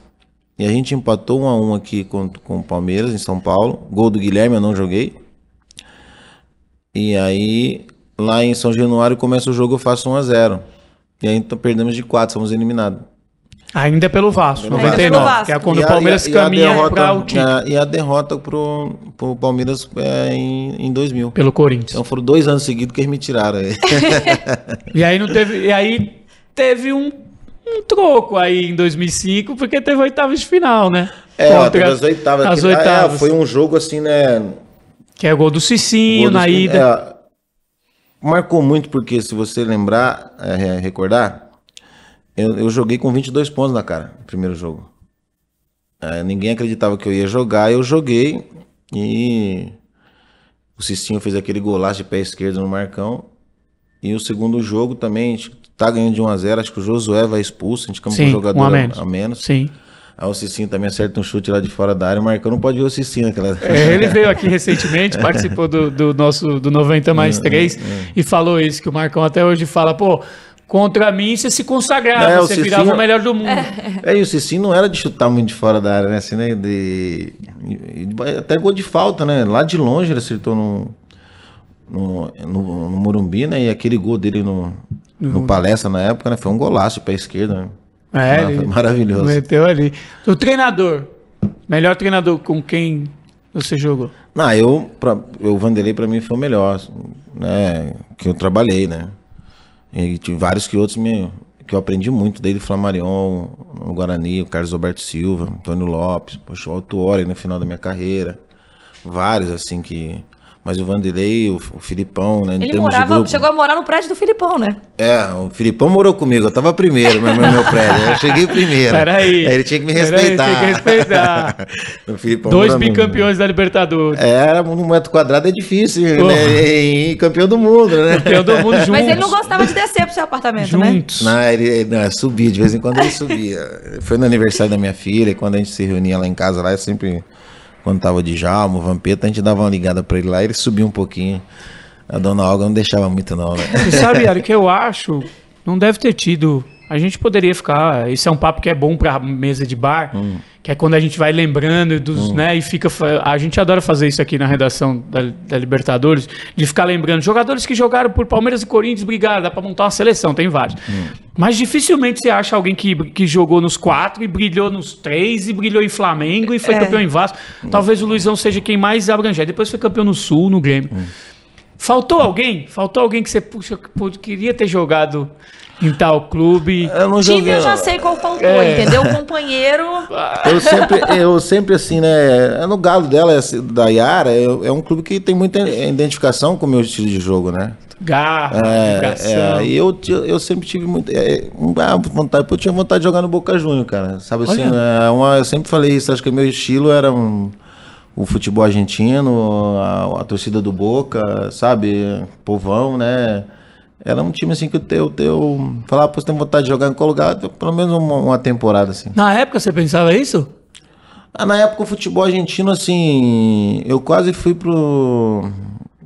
E a gente empatou um a um aqui com, com o Palmeiras, em São Paulo. Gol do Guilherme, eu não joguei. E aí, lá em São Januário, começa o jogo, eu faço 1 a 0 E aí então, perdemos de 4, somos eliminados. Ainda é pelo Vasco, Ainda 99, é Vasco. que é quando e o Palmeiras a, caminha para o título. e a derrota pro, o Palmeiras é, em, em 2000. Pelo Corinthians. Então foram dois anos seguidos que eles me tiraram. e aí não teve... E aí teve um, um troco aí em 2005, porque teve oitavas de final, né? É, Contra as oitavas. As é, oitavas. É, foi um jogo assim, né? Que é o gol do Cicinho gol do... na ida. É, marcou muito porque, se você lembrar, é, recordar, eu, eu, joguei com 22 pontos na cara, no primeiro jogo. É, ninguém acreditava que eu ia jogar, eu joguei e o Cicinho fez aquele golaço de pé esquerdo no Marcão. E o segundo jogo também, tá ganhando de 1 a 0 acho que o Josué vai expulso, a gente fica com um jogador um a, menos. a, menos. Sim. Aí o Cicinho também acerta um chute lá de fora da área, o Marcão não pode ver o Cicinho naquela... É, ele veio aqui recentemente, participou do, do, nosso do 90 mais 3 é, é, e falou isso, que o Marcão até hoje fala, pô, Contra mim, você se consagrava, é, você virava o melhor do mundo. É, e o Cicinho não era de chutar muito de fora da área, né? Assim, né? De, até gol de falta, né? Lá de longe ele acertou no, no, no, no Morumbi, né? E aquele gol dele no, no palestra na época, né? Foi um golaço para a esquerda. Né? É, ele maravilhoso. Meteu ali. O treinador, melhor treinador com quem você jogou? Não, eu, pra, eu Vanderlei para mim foi o melhor, né? Que eu trabalhei, né? E tive vários que outros me, que eu aprendi muito, desde o Flamarion, o Guarani, o Carlos Alberto Silva, Antônio Lopes, poxa, o Alto Ori no final da minha carreira. Vários, assim, que mas o Vanderlei, o, o Filipão, né? Ele morava, chegou a morar no prédio do Filipão, né? É, o Filipão morou comigo, eu tava primeiro no meu, meu prédio. Eu cheguei primeiro. Peraí. Aí é, ele tinha que me respeitar. Aí, tinha que respeitar. o Filipão Dois bicampeões no... da Libertadores. É, um metro quadrado é difícil, Pô. né? E, campeão do mundo, né? Campeão do mundo juntos. Mas ele não gostava de descer pro seu apartamento, né? juntos. né? Não, ele não, subia, de vez em quando ele subia. Foi no aniversário da minha filha, e quando a gente se reunia lá em casa, lá, eu sempre quando tava de Jalmo Vampeta, a gente dava uma ligada para ele lá, ele subia um pouquinho. A dona Olga não deixava muito não, né? sabe, Ari, que eu acho, não deve ter tido a gente poderia ficar. Isso é um papo que é bom para mesa de bar, hum. que é quando a gente vai lembrando dos, hum. né, e fica. A gente adora fazer isso aqui na redação da, da, Libertadores, de ficar lembrando jogadores que jogaram por Palmeiras e Corinthians, brigaram, dá para montar uma seleção, tem vários. Hum. Mas dificilmente você acha alguém que, que jogou nos quatro e brilhou nos três e brilhou em Flamengo e foi é. campeão em Vasco. Talvez o Luizão seja quem mais abranger. Depois foi campeão no Sul, no Grêmio. Hum. Faltou alguém? Faltou alguém que você puxa, queria ter jogado em tal clube. Eu não joguei. Time eu já sei qual faltou, é. entendeu? O companheiro. Eu sempre, eu sempre assim, né? É no galo dela, é assim, da Yara, é, é um clube que tem muita identificação com o meu estilo de jogo, né? Garra, é, é, e eu, eu sempre tive muito, é, ah, vontade, eu tinha vontade de jogar no Boca Juniors, cara. Sabe assim, é uma, eu sempre falei isso, acho que meu estilo era um, o futebol argentino, a, a torcida do Boca, sabe? Povão, né? Ela é um time assim que o teu. teu falar, pô, você tem vontade de jogar em qual lugar? Pelo menos uma, uma temporada, assim. Na época você pensava isso? Ah, na época o futebol argentino, assim. Eu quase fui pro.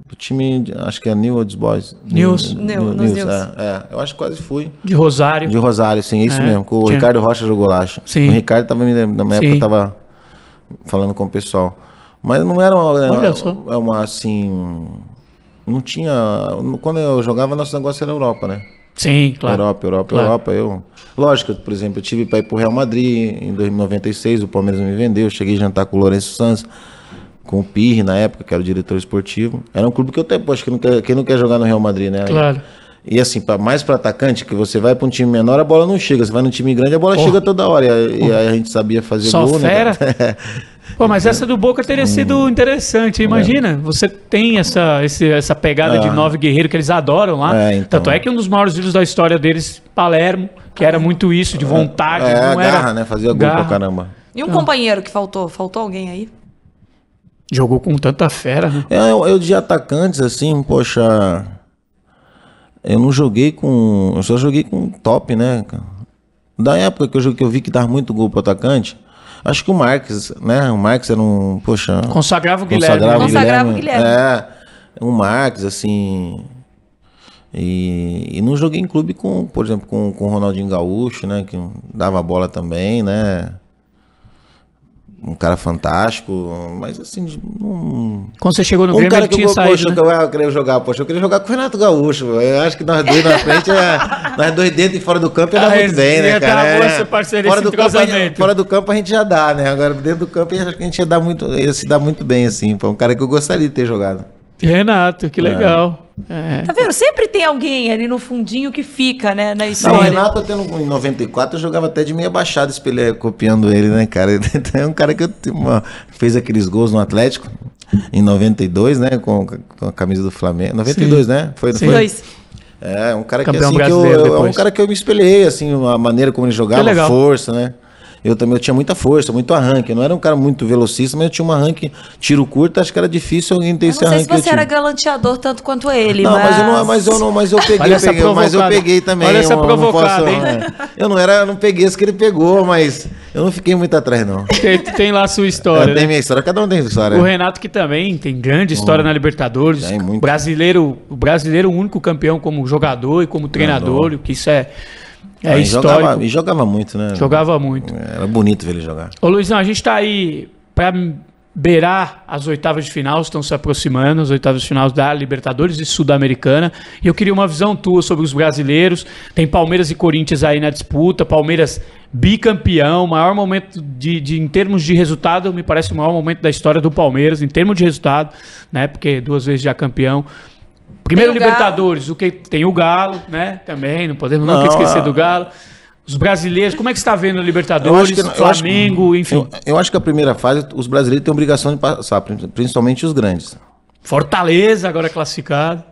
pro time, acho que é New Olds Boys. News. New, New, New, News, é, é, Eu acho que quase fui. De Rosário. De Rosário, sim, isso é, mesmo. Com o tinha. Ricardo Rocha jogou lá. Sim. O Ricardo tava me Na minha época tava falando com o pessoal. Mas não era uma. Olha uma, é, é uma assim não tinha. Quando eu jogava, nosso negócio era Europa, né? Sim, claro. Europa, Europa, claro. Europa. Eu, lógico, por exemplo, eu tive para ir para o Real Madrid em 2096, o Palmeiras me vendeu. Eu cheguei a jantar com o Lourenço Sanz, com o Pirri na época, que era o diretor esportivo. Era um clube que eu até, acho que não quer, quem não quer jogar no Real Madrid, né? Claro. E assim, pra, mais para atacante, que você vai para um time menor, a bola não chega. Você vai um time grande, a bola oh. chega toda hora. E, a, oh. e a gente sabia fazer Só gol, né? fera. né? Pô, mas essa do Boca teria hum. sido interessante. Imagina, é. você tem essa, esse, essa pegada de é. nove guerreiros que eles adoram lá. É, então. Tanto é que um dos maiores ídolos da história deles, Palermo, que era muito isso, de é, vontade. É, não garra, né? Fazia gol pra caramba. E um então. companheiro que faltou? Faltou alguém aí? Jogou com tanta fera, né? É, eu, eu, de atacantes, assim, poxa. Eu não joguei com. Eu só joguei com top, né, Da época que eu, joguei, que eu vi que dava muito gol pro atacante. Acho que o Marques, né? O Marques era um. Poxa. Consagrava o Guilherme. Consagrava, né? consagrava Guilherme. o Guilherme. É. O Marques, assim. E, e não joguei em clube com, por exemplo, com, com o Ronaldinho Gaúcho, né? Que dava bola também, né? um cara fantástico, mas assim, um... Quando você chegou no um Grêmio, cara que tinha eu, saído, poxa, né? que eu, queria jogar, poxa, eu queria jogar com o Renato Gaúcho. Eu acho que nós dois na frente, é, nós dois dentro e fora do campo ia dar ah, muito bem, né, cara? É, fora, do campo, gente, fora do campo a gente já dá, né? Agora dentro do campo acho que a gente ia, dar muito, ia se dar muito bem, assim. Foi um cara que eu gostaria de ter jogado. Renato, que é. legal. É. É. Tá vendo? Sempre tem alguém ali no fundinho que fica, né, na história. Não, o Renato até no, em 94 eu jogava até de meia baixada, espelhei, copiando ele, né, cara? Então, é um cara que uma, fez aqueles gols no Atlético em 92, né, com, com a camisa do Flamengo. 92, Sim. né? Foi, Sim. foi? Dois. É, um cara Campeão que, assim, que eu é um cara que eu me espelhei, assim, a maneira como ele jogava, a força, né? Eu também eu tinha muita força, muito arranque. Eu não era um cara muito velocista, mas eu tinha um arranque tiro curto, acho que era difícil alguém ter eu esse arranque. Não sei se você era galanteador tanto quanto ele, não, mas... mas eu não, mas eu não, mas eu peguei, peguei mas eu peguei também. Olha essa provocada, não posso, hein? Né? Eu não era, eu não peguei isso que ele pegou, mas eu não fiquei muito atrás não. Tem, tem lá a sua história. Né? Tem minha história, cada um tem sua história. O Renato que também tem grande história Bom, na Libertadores, brasileiro, o brasileiro único campeão como jogador e como treinador, que isso é é, ah, e Jogava, e jogava muito, né? Jogava muito. É, era bonito ver ele jogar. Ô Luizão, a gente está aí para beirar as oitavas de final, estão se aproximando, as oitavas de final da Libertadores e Sul-Americana. E eu queria uma visão tua sobre os brasileiros. Tem Palmeiras e Corinthians aí na disputa, Palmeiras bicampeão, maior momento de, de em termos de resultado, me parece o maior momento da história do Palmeiras, em termos de resultado, né? Porque duas vezes já campeão, Primeiro Libertadores, o que tem o Galo, né? Também, não podemos não, nunca esquecer é. do Galo. Os brasileiros, como é que está vendo o Libertadores, que, Flamengo, que, enfim? Eu, eu, acho que a primeira fase os brasileiros têm obrigação de passar, principalmente os grandes. Fortaleza agora é classificado.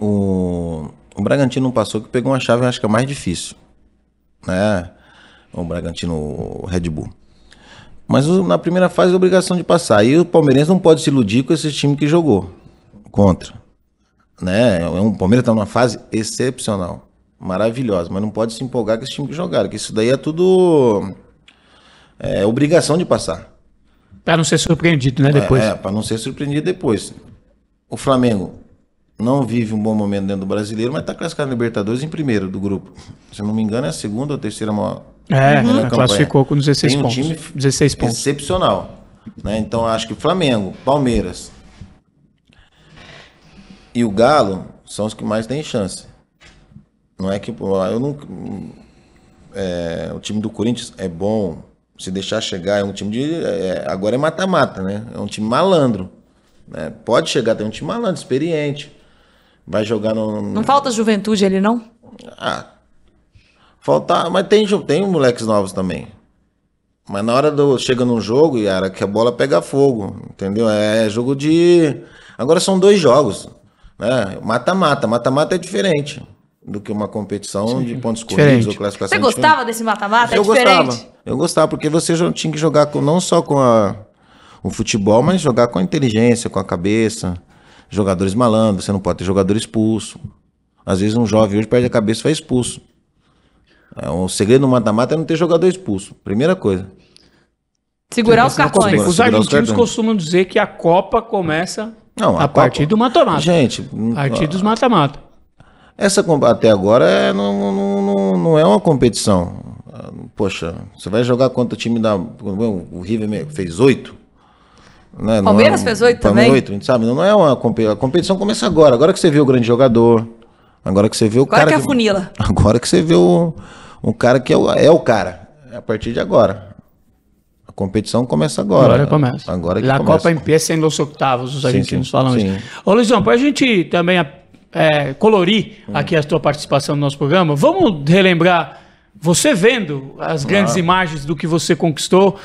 O, o Bragantino não passou, que pegou uma chave, acho que é mais difícil, né? O Bragantino, o Red Bull. Mas na primeira fase, é obrigação de passar. E o Palmeirense não pode se iludir com esse time que jogou contra. Né? É um, o Palmeiras está numa fase excepcional, maravilhosa, mas não pode se empolgar com esse time que jogaram, que isso daí é tudo é, obrigação de passar. Para não ser surpreendido, né? Depois. É, é para não ser surpreendido depois. O Flamengo não vive um bom momento dentro do brasileiro, mas está classificado Libertadores em primeiro do grupo. Se não me engano, é a segunda ou terceira maior. É, classificou com 16 Tem pontos. Um time 16 pontos. Excepcional. Né? Então acho que Flamengo, Palmeiras, e o Galo são os que mais têm chance. Não é que eu não é, o time do Corinthians é bom, se deixar chegar é um time de é, é, agora é mata-mata, né? É um time malandro, né? Pode chegar tem um time malandro, experiente, vai jogar no, no... não falta juventude ele não? Ah, falta, mas tem tem moleques novos também. Mas na hora do chega num jogo, Yara, que a bola pega fogo, entendeu? É jogo de agora são dois jogos. Né? Mata-mata. Mata-mata é diferente do que uma competição Sim, de pontos diferente. corridos ou classificação. Você é gostava diferente. desse mata-mata? Eu é gostava. Eu gostava, porque você tinha que jogar com, não só com a, o futebol, mas jogar com a inteligência, com a cabeça. Jogadores malandros, você não pode ter jogador expulso. Às vezes um jovem hoje perde a cabeça e vai expulso. É, o segredo do mata-mata é não ter jogador expulso. Primeira coisa. Segurar os cartões. Os argentinos costumam dizer que a Copa começa não, a, a partir Copa... do mata-mata. Gente, a ah, partir dos mata-mata. Essa até agora é, não, não, não, é uma competição. Ah, poxa, você vai jogar contra o time da. O River fez oito. Né? É Palmeiras é, fez oito também? Oito, a gente sabe. Não é uma competição. A competição começa agora. Agora que você vê o grande jogador. Agora que você vê o agora cara. Agora que é a funila. Agora que você vê o, o cara que é o, é o cara. É a partir de agora competição começa agora. Agora começa. Agora que La começa. Copa empieza em los octavos, os argentinos falam sim. isso. Ô Luizão, para a gente também é, colorir hum. aqui a sua participação no nosso programa, vamos relembrar, você vendo as grandes ah. imagens do que você conquistou,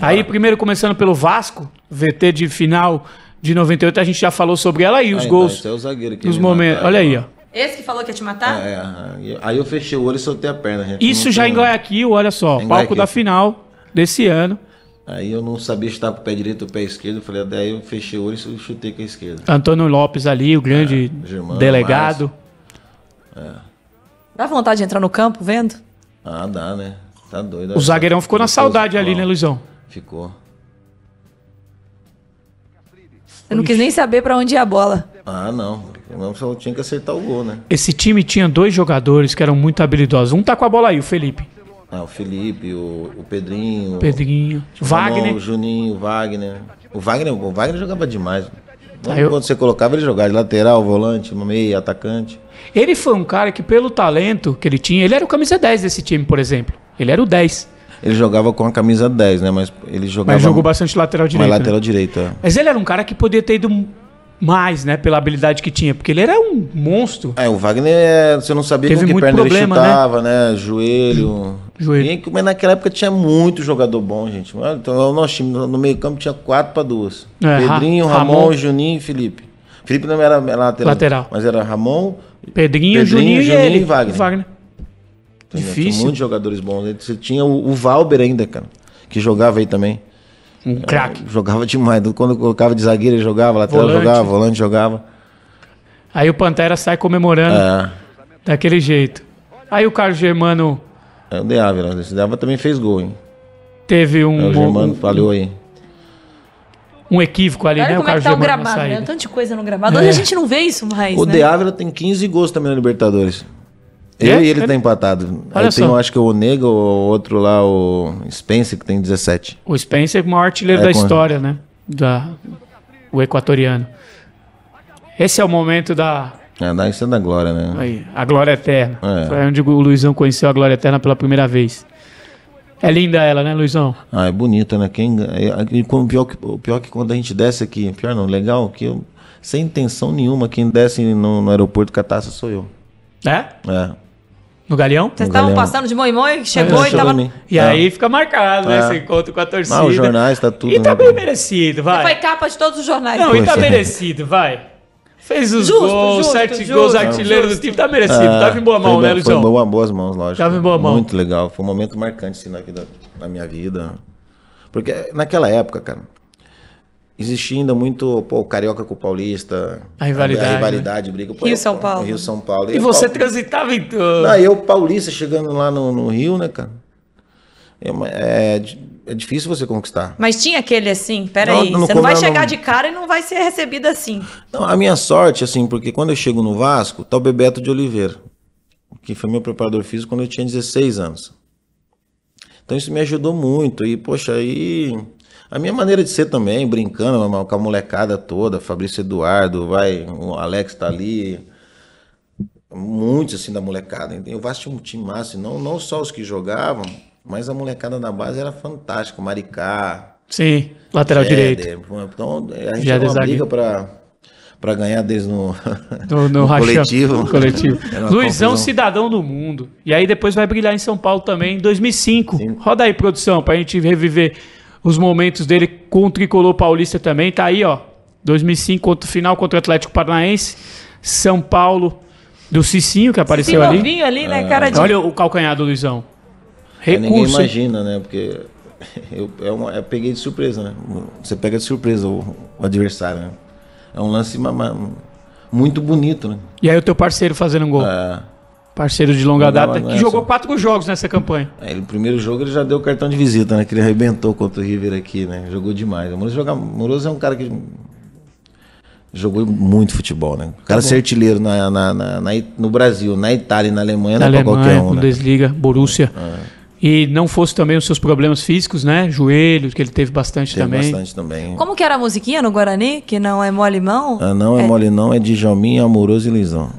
ah. aí primeiro começando pelo Vasco, VT de final de 98, a gente já falou sobre ela e os ah, gols. Então, é o zagueiro que os momentos. Olha né? aí, ó. Esse que falou que ia te matar? É, é. Aí eu fechei o olho e soltei a perna. Gente. Isso já em aqui. olha só. palco da final desse ano. Aí eu não sabia estar com o pé direito ou o pé esquerdo. Falei, daí eu fechei o olho e chutei com a esquerda. Antônio Lopes ali, o grande é, Germano, delegado. É. Dá vontade de entrar no campo vendo? Ah, dá, né? Tá doido. O zagueirão ficou na saudade ali, né, Luizão? Ficou. Eu não quis nem saber para onde ia a bola. Ah, não. Eu só tinha que acertar o gol, né? Esse time tinha dois jogadores que eram muito habilidosos. Um tá com a bola aí, o Felipe é o Felipe, o, o Pedrinho. Pedrinho. O Wagner. Ramon, o Juninho, o Wagner. O Wagner, o Wagner jogava demais. Ah, Quando eu... você colocava ele jogava de lateral, volante, meia, atacante. Ele foi um cara que, pelo talento que ele tinha, ele era o camisa 10 desse time, por exemplo. Ele era o 10. Ele jogava com a camisa 10, né? Mas ele jogava. Mas jogou bastante lateral direito. Mas né? lateral né? direita. É. Mas ele era um cara que podia ter ido mais, né? Pela habilidade que tinha, porque ele era um monstro. É, o Wagner, é, você não sabia Teve com que perna problema, ele né? chutava, né? né? Joelho. Joelho. Mas naquela época tinha muito jogador bom, gente. Então, o nosso time no meio-campo tinha quatro para duas: é, Pedrinho, Ra Ramon, Ramon, Juninho e Felipe. Felipe não era, era lateral, lateral, mas era Ramon, Pedrinho, Pedrinho Juninho, Juninho, e, ele, e Wagner. Wagner. Então, Difícil. Tinha muitos jogadores bons. Você tinha o, o Valber ainda, cara, que jogava aí também. Um é, craque. Jogava demais. Quando colocava de zagueiro, ele jogava, lateral volante. jogava, volante jogava. Aí o Pantera sai comemorando é. daquele jeito. Aí o Carlos Germano é o De Ávila. Esse De Ávila também fez gol, hein? Teve um. É, o Germano um, falhou aí. Um equívoco ali, Olha né? Como o Carlos é que tá o gramado, né? Tanta coisa no gramado. É. Hoje a é. gente não vê isso mais. O né? De Ávila tem 15 gols também na Libertadores. É? Eu e ele tá é. tá empatado. Olha aí só. tem, eu acho que é o Nega, o outro lá, o Spencer, que tem 17. O Spencer é o maior artilheiro é, da história, a... né? Da, o equatoriano. Esse é o momento da é, daí isso é da glória, né? Aí, a glória eterna. É. Foi onde o Luizão conheceu a glória eterna pela primeira vez. É linda ela, né, Luizão? Ah, é bonita, né? Quem, é, e, pior, que, pior que quando a gente desce aqui, pior não, legal, é que eu, sem intenção nenhuma, quem desce no, no aeroporto Catarça sou eu. É? É. No Galeão? Vocês estavam passando de moi moi, chegou é, e tava. E é. aí fica marcado, né, É. Esse encontro com a torcida. Ah, os jornais, tá tudo. E tá bem merecido, vai. E foi capa de todos os jornais. Não, Poxa. e tá é. merecido, vai. Fez os justo, gols, justo, sete justo, gols artilheiros do time, tá merecido, ah, tava em boa ah, mão, bem, né, Luizão? Foi boa, boas mãos, lógico. Tava em boa mão. Muito legal, foi um momento marcante assim, na, da na minha vida. Porque naquela época, cara, existia ainda muito, pô, carioca com o paulista. A rivalidade. A, né? rivalidade, né? briga. Rio São Paulo. Rio São Paulo. E, e você paulista. transitava em tudo. Não, eu paulista chegando lá no, no Rio, né, cara? é, é, é difícil você conquistar. Mas tinha aquele assim, peraí, você não vai chegar não... de cara e não vai ser recebido assim. Não, a minha sorte, assim, porque quando eu chego no Vasco, tá o Bebeto de Oliveira, que foi meu preparador físico quando eu tinha 16 anos. Então isso me ajudou muito e, poxa, aí... A minha maneira de ser também, brincando com a molecada toda, Fabrício Eduardo, vai, o Alex tá ali, muitos assim da molecada. Eu Vasco tinha um time massa, não, não só os que jogavam, mas a molecada da base era fantástica. Maricá. Sim, lateral Jeder, direito. Então, a gente Jeder uma briga para para ganhar desde no, no, no, no coletivo. coletivo. Luizão, confusão. cidadão do mundo. E aí depois vai brilhar em São Paulo também, em 2005. Sim. Roda aí, produção, para a gente reviver os momentos dele com o Tricolor Paulista também. Tá aí, ó. 2005, contra, final contra o Atlético Paranaense. São Paulo, do Cicinho, que apareceu Cicinho ali. ali, né, ah. cara de... Olha o calcanhar do Luizão. Recurso. ninguém imagina, né? Porque eu, é uma, eu é peguei de surpresa, né? Você pega de surpresa o, o adversário, né? É um lance muito bonito, né? E aí o teu parceiro fazendo um gol. É. Parceiro de longa data, é que nessa. jogou assim. quatro jogos nessa campanha. É, ele, no primeiro jogo ele já deu cartão de visita, né? Que ele arrebentou contra o River aqui, né? Jogou demais. O Moroso, joga, Moroso é um cara que jogou muito futebol, né? O cara tá ser é artilheiro na, na, na, no Brasil, na Itália e na Alemanha na não Alemanha, pra qualquer um. Né? Bundesliga, né? Borussia. É. E não fosse também os seus problemas físicos, né? Joelhos, que ele teve bastante teve também. bastante também. Como que era a musiquinha no Guarani? Que não é mole mão? Ah, não é, é mole não, é Djalmin, Amoroso e Lisão.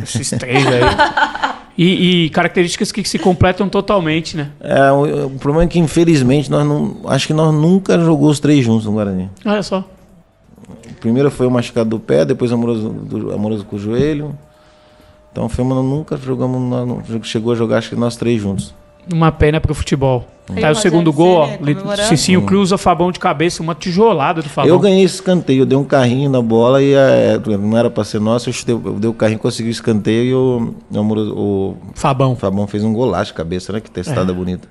Esses três aí. E, e, características que se completam totalmente, né? É, o, o, problema é que, infelizmente, nós não. Acho que nós nunca jogou os três juntos no Guarani. Olha só. Primeiro foi o machucado do pé, depois o amoroso, do, amoroso com o joelho. Então o Fêmea nunca jogamos, nós chegou a jogar, acho que nós três juntos uma pena pro futebol. Hum. Tá o segundo gol, ó. Né, Cicinho hum. cruza Fabão de cabeça, uma tijolada do Fabão. Eu ganhei escanteio, eu dei um carrinho na bola e é, não era pra ser nosso, eu, chutei, eu dei o um carrinho, consegui o escanteio e o, o, Fabão. Fabão fez um golaço de cabeça, né? Que testada é. bonita.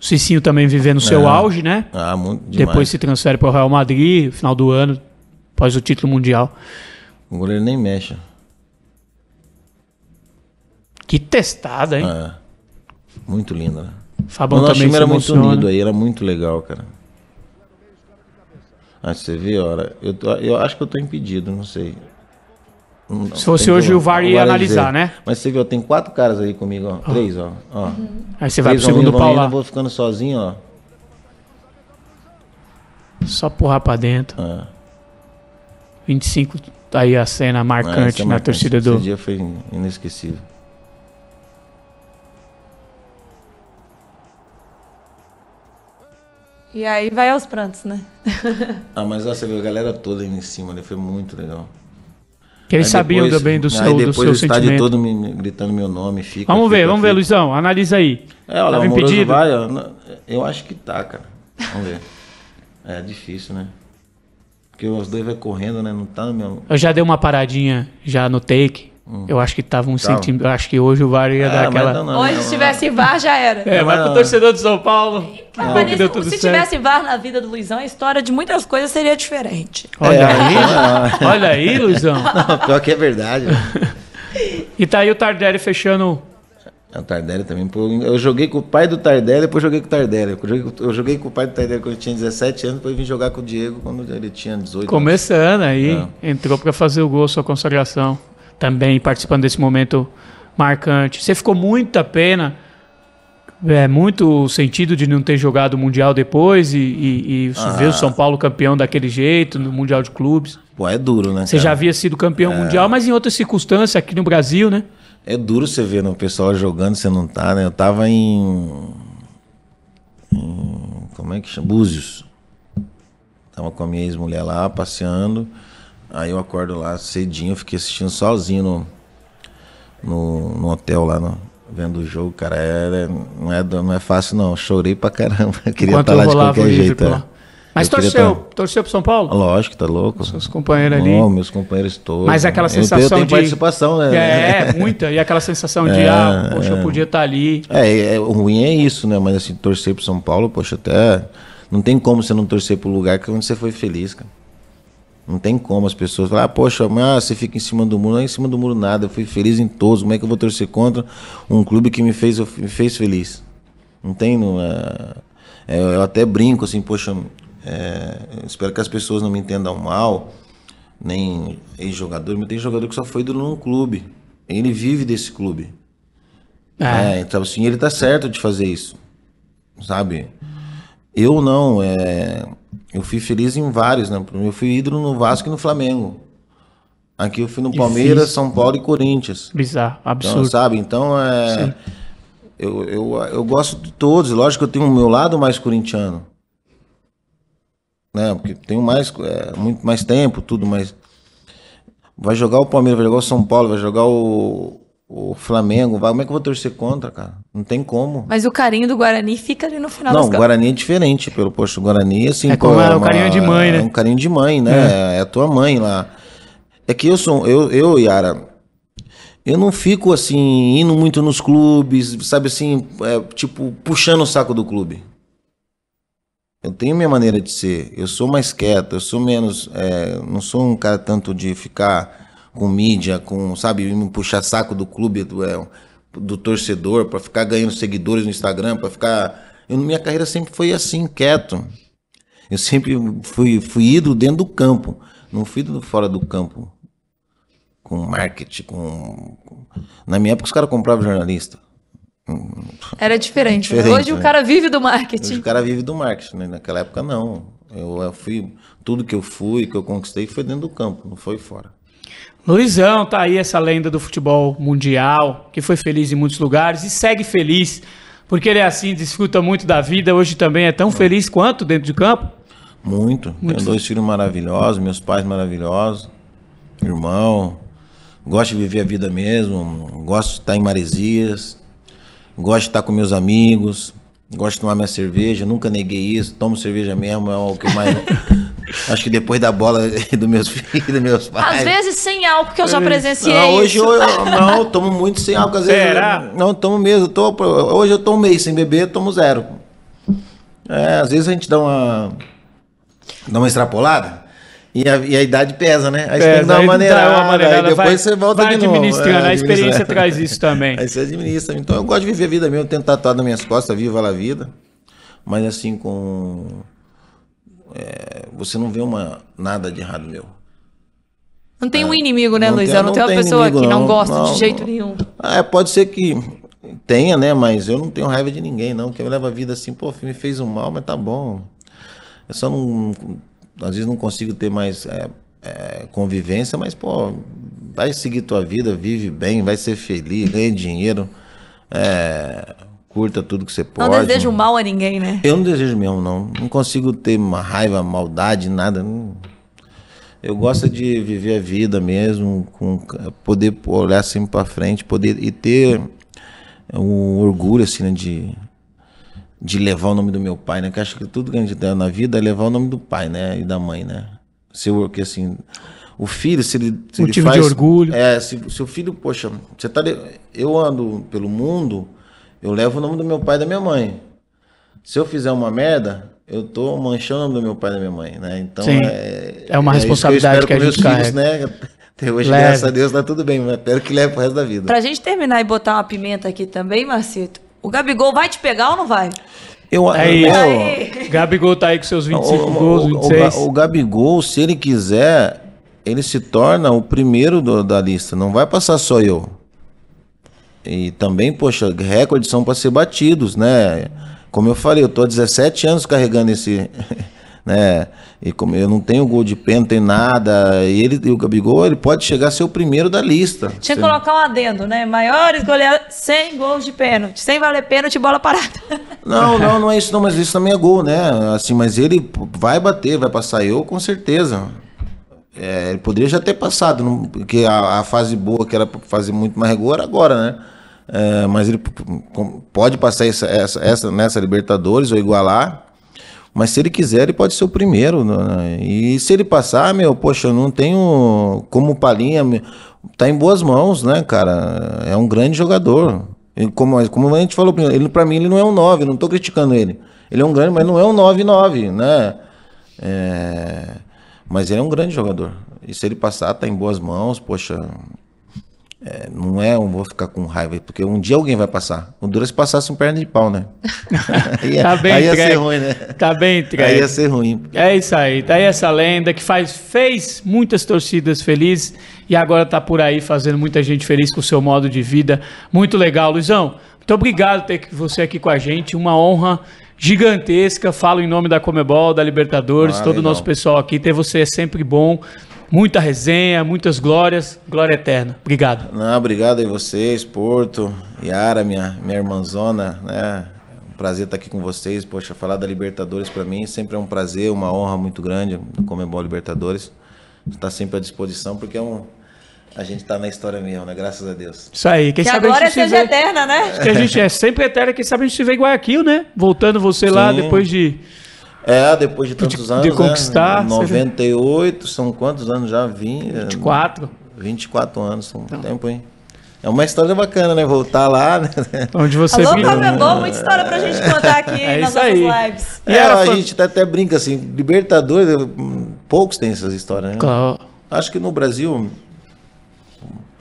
O Cicinho também vivendo o seu é. auge, né? Ah, muito demais. Depois se transfere para o Real Madrid, final do ano, após o título mundial. O goleiro nem mexe. Que testada, hein? É. Muito linda. Né? Fabão o nosso também time era muito unido aí, era muito legal, cara. Ah, você vê, ora, eu, tô, eu acho que eu tô impedido, não sei. Não, Se fosse hoje o VAR ia analisar, né? Mas você viu, tem quatro caras aí comigo, ó. Oh. Três, ó. ó. Aí você vai pro segundo pau lá. Eu vou ficando sozinho, ó. Só porrar pra dentro. É. 25, tá aí a cena marcante é, é marcante. na torcida do... Esse dia foi inesquecível. E aí vai aos prantos, né? ah, mas você viu a galera toda aí em cima, né? Foi muito legal. Que eles sabiam também do seu Aí depois do seu o estádio sentimento. todo me, gritando meu nome, fica... Vamos ver, fica, vamos fica. ver, Luizão, analisa aí. É, olha, tá o Moroso vai, eu, eu acho que tá, cara. Vamos ver. é difícil, né? Porque os dois vai correndo, né? Não tá no meu... Eu já dei uma paradinha já no take. Hum. Eu acho que tava um Eu acho que hoje o VAR ia ah, dar aquela. Não, não, hoje, não, se tivesse VAR, já era. É, vai pro torcedor de São Paulo. deu tudo se certo. tivesse VAR na vida do Luizão, a história de muitas coisas seria diferente. Olha é, aí, olha aí, Luizão. Não, pior que é verdade. e tá aí o Tardelli fechando. O Tardelli também. Eu joguei com o pai do Tardelli, depois joguei com o Tardelli. Eu joguei, eu joguei com o pai do Tardelli quando eu tinha 17 anos, depois vim jogar com o Diego quando ele tinha 18 Começando anos. aí, é. entrou para fazer o gol, sua consagração também participando desse momento marcante. Você ficou muita pena, é muito sentido de não ter jogado o Mundial depois e, e, e ver o ah. São Paulo campeão daquele jeito, no Mundial de Clubes. Pô, é duro, né? Você cara? já havia sido campeão é. mundial, mas em outra circunstância aqui no Brasil, né? É duro você ver né, o pessoal jogando, você não tá, né? Eu tava em. em como é que chama? Búzios. Tava com a minha ex-mulher lá passeando. Aí eu acordo lá cedinho, fiquei assistindo sozinho no, no, no hotel lá, no, vendo o jogo, cara. É, é não, é, não é fácil não, chorei pra caramba. Queria estar lá de qualquer jeito. É. Mas eu torceu, tá... torceu pro São Paulo? Lógico, tá louco. Os seus companheiros ali. Não, meus companheiros todos. Mas aquela sensação eu tenho, eu tenho de... participação, né? É, é muita. E aquela sensação é, de, ah, poxa, é. eu podia estar tá ali. É, é, o ruim é isso, né? Mas assim, torcer pro São Paulo, poxa, até... Não tem como você não torcer pro lugar que onde você foi feliz, cara. Não tem como as pessoas falar, ah, poxa, mas você fica em cima do muro. Não é em cima do muro nada, eu fui feliz em todos. Como é que eu vou torcer contra um clube que me fez, me fez feliz? Não tem. Não, é, é eu até brinco assim, poxa, é, espero que as pessoas não me entendam mal, nem ex-jogador, mas tem jogador que só foi ídolo num clube. Ele vive desse clube. É, é então assim, ele tá certo de fazer isso. Sabe? Eu não, é, eu fui feliz em vários, né? Eu fui ídolo no Vasco e no Flamengo. Aqui eu fui no Palmeiras, São Paulo e Corinthians. Bizarro, então, absurdo. Então, sabe? Então é. Eu, eu, eu gosto de todos. Lógico que eu tenho o meu lado mais corintiano. Né? Porque tenho mais, é, muito mais tempo, tudo, mas. Vai jogar o Palmeiras, vai jogar o São Paulo, vai jogar o, o Flamengo, como é que eu vou torcer contra, cara? Não tem como. Mas o carinho do Guarani fica ali no final Não, o Guarani é diferente pelo posto. O Guarani, assim, é como é, um carinho de mãe, né? É um carinho de mãe, né? É. é, a tua mãe lá. É que eu sou, eu, eu, Yara, eu não fico assim, indo muito nos clubes, sabe assim, é, tipo, puxando o saco do clube. Eu tenho minha maneira de ser. Eu sou mais quieto, eu sou menos. É, não sou um cara tanto de ficar com mídia, com, sabe, me puxar saco do clube, do, é, do torcedor, para ficar ganhando seguidores no Instagram, para ficar. Eu, minha carreira sempre foi assim, quieto. Eu sempre fui, fui ido dentro do campo, não fui ídolo fora do campo. Com marketing, com. Na minha época os caras compravam jornalista. Era diferente. Né? diferente Hoje né? o cara vive do marketing. Hoje o cara vive do marketing, né? Naquela época não. Eu, eu fui. Tudo que eu fui, que eu conquistei foi dentro do campo, não foi fora. Luizão, tá aí essa lenda do futebol mundial, que foi feliz em muitos lugares e segue feliz, porque ele é assim, desfruta muito da vida, hoje também é tão feliz quanto dentro de campo? Muito. muito. Tenho dois filhos maravilhosos, meus pais maravilhosos, irmão. Gosto de viver a vida mesmo, gosto de estar em maresias, gosto de estar com meus amigos, Gosto de tomar minha cerveja, nunca neguei isso. Tomo cerveja mesmo, é o que mais. Né? Acho que depois da bola dos meus filhos, dos meus pais. Às vezes sem álcool, que eu já é presenciei. Não, hoje eu, eu, não, tomo muito sem álcool. Às Será? Vezes eu, não, tomo mesmo. Tô, hoje eu tomo meio sem beber, tomo zero. É, às vezes a gente dá uma. dá uma extrapolada. E a, e a, idade pesa, né? Aí pesa, você tem que dar uma maneira. Aí depois vai, você volta vai de novo. administrando, é, a experiência traz isso também. Aí você administra. Então eu gosto de viver a vida mesmo, eu tenho nas minhas costas, viva a vida. Mas assim, com... É, você não vê uma, nada de errado meu. Não tem é, um inimigo, né, Luizão? Não, não, tem uma pessoa inimigo, que não, não gosta não, de jeito nenhum. Ah, é, pode ser que tenha, né? Mas eu não tenho raiva de ninguém, não. Que eu levo a vida assim, pô, me fez um mal, mas tá bom. Eu só não às vezes não consigo ter mais é, é, convivência, mas, pô, vai seguir tua vida, vive bem, vai ser feliz, ganha dinheiro, é, curta tudo que você pode. Não desejo mal a ninguém, né? Eu não desejo mesmo, não. Não consigo ter uma raiva, maldade, nada. Eu gosto de viver a vida mesmo, com poder olhar sempre para frente, poder e ter um orgulho assim né, de de levar o nome do meu pai, né? Que acho que tudo que a gente tem na vida é levar o nome do pai, né? E da mãe, né? Se eu, que assim, o filho, se ele. Se ele faz, de orgulho. É, se, se o filho, poxa, você tá. Eu ando pelo mundo, eu levo o nome do meu pai e da minha mãe. Se eu fizer uma merda, eu tô manchando o nome do meu pai e da minha mãe, né? Então Sim, é, é uma é responsabilidade que, eu que a gente Filhos, né? Até hoje, leve. graças a Deus, tá tudo bem, mas espero que leve pro resto da vida. Pra gente terminar e botar uma pimenta aqui também, Marcito, o Gabigol vai te pegar ou não vai? Eu, é isso. Aí. Gabigol tá aí com seus 25 o, gols, 26. O, o, o Gabigol, se ele quiser, ele se torna o primeiro do, da lista. Não vai passar só eu. E também, poxa, recordes são para ser batidos, né? Como eu falei, eu tô há 17 anos carregando esse né? E como eu não tenho gol de pênalti, não nada. E ele, o Gabigol, ele pode chegar a ser o primeiro da lista. Tinha que colocar um adendo, né? Maiores goleadores sem gols de pênalti, sem valer pênalti, bola parada. Não, não, não é isso não, mas isso também é gol, né? Assim, mas ele vai bater, vai passar eu com certeza. É, ele poderia já ter passado, não, porque a, a, fase boa que era fazer muito mais gol era agora, né? É, mas ele pode passar essa, essa, essa nessa Libertadores ou igualar mas se ele quiser, ele pode ser o primeiro. Né? E se ele passar, meu, poxa, eu não tenho como Palinha. Tá em boas mãos, né, cara? É um grande jogador. como, como a gente falou, ele para mim ele não é um 9, não tô criticando ele. Ele é um grande, mas não é um 9-9, né? É... Mas ele é um grande jogador. E se ele passar, tá em boas mãos, poxa, é, não é um vou ficar com raiva, porque um dia alguém vai passar. O duro se passasse um perna de pau, né? aí, é- tá bem aí ia ser ruim, né? Tá bem entregue. Aí ia ser ruim. É isso aí. Tá aí essa lenda que faz, fez muitas torcidas felizes e agora tá por aí fazendo muita gente feliz com o seu modo de vida. Muito legal, Luizão. Muito obrigado por ter você aqui com a gente. Uma honra gigantesca. Falo em nome da Comebol, da Libertadores, ah, todo o nosso pessoal aqui. Ter você é sempre bom. Muita resenha, muitas glórias, glória eterna. Obrigado. Não, obrigado aí vocês, Porto, Yara, minha, minha irmãzona, né? Um prazer estar aqui com vocês. Poxa, falar da Libertadores para mim sempre é um prazer, uma honra muito grande do Comembol Libertadores. Está sempre à disposição porque é um, a gente está na história mesmo, né? Graças a Deus. Isso aí. Quem que sabe agora a gente seja vê... eterna, né? Que a gente é sempre eterna. Quem sabe a gente se vê em Guayaquil, né? Voltando você Sim. lá depois de é, depois de tantos de, anos. De né? conquistar. Né? 98, seja... são quantos anos já? 20, 24. 24 anos, são então. um tempo, hein? É uma história bacana, né? Voltar lá, né? Onde você Alô, Fábio é bom, muita história pra gente contar aqui é nas nossas lives. E é, a gente gente até brinca assim, Libertadores, poucos têm essas histórias, né? Claro. Acho que no Brasil,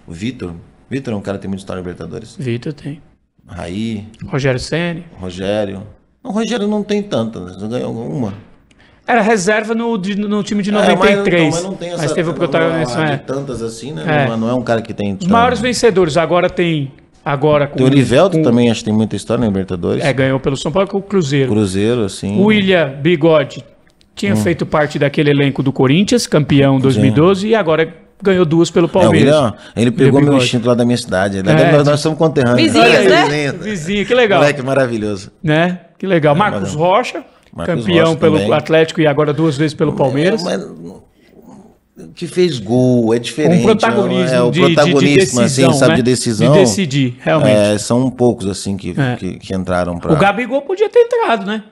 o Vitor, Vitor é um cara que tem muita história em Libertadores. Vitor tem. Raí. Rogério Senni. Rogério. O Rogério não tem tanta, né? Não ganhou uma. Era reserva no, no time de 93. É, mas, não, mas, não essa, mas teve o É. tantas assim, né? É. Não, é um cara que tem. Os maiores vencedores agora tem. Agora com, o com... também, acho que tem muita história na né? Libertadores. É, ganhou pelo São Paulo com o Cruzeiro. Cruzeiro, assim. O William Bigode tinha hum. feito parte daquele elenco do Corinthians, campeão 2012, Sim. e agora ganhou duas pelo é, Palmeiras. É, William, ele pegou meu instinto lá da minha cidade. Né? É. Nós, nós somos conterrâneos. Vizinho, né? Vizinho, que legal. Moleque maravilhoso. Né? Que legal. É, Marcos Rocha, Marcos campeão Rocha pelo também. Atlético e agora duas vezes pelo é, Palmeiras. É, que fez gol, é diferente. Um protagonismo, é, é o de, protagonismo, de, assim, decisão, assim, sabe, né? de decisão. De decidir, realmente. É, são poucos, assim, que, é. que, que, entraram para. O Gabigol podia ter entrado, né?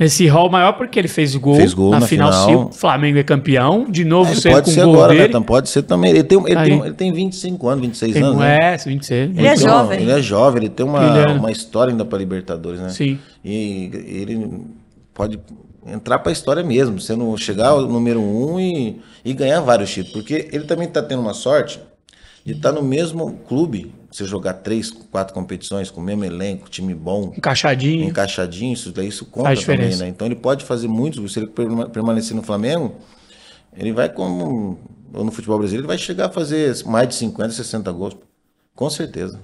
nesse rol maior porque ele fez gol, fez gol na, na final, final. Se o Flamengo é campeão, de novo é, ele pode ser agora, né? dele. Né? Pode ser também. Ele tem, ele, tem, ele tem 25 anos, 26 tem, anos. É, né? 26. Ele, ele é jovem. Uma, ele é jovem, ele tem uma, é. uma história ainda para Libertadores, né? Sim. E ele pode entrar para a história mesmo, sendo chegar ao número um e, e ganhar vários títulos, porque ele também está tendo uma sorte de estar tá no mesmo clube você jogar três, quatro competições com o mesmo elenco, time bom. Encaixadinho. Encaixadinho, isso, isso conta também, né? Então ele pode fazer muitos, se ele permanecer no Flamengo, ele vai como. Ou no futebol brasileiro, ele vai chegar a fazer mais de 50, 60 gols. Com certeza.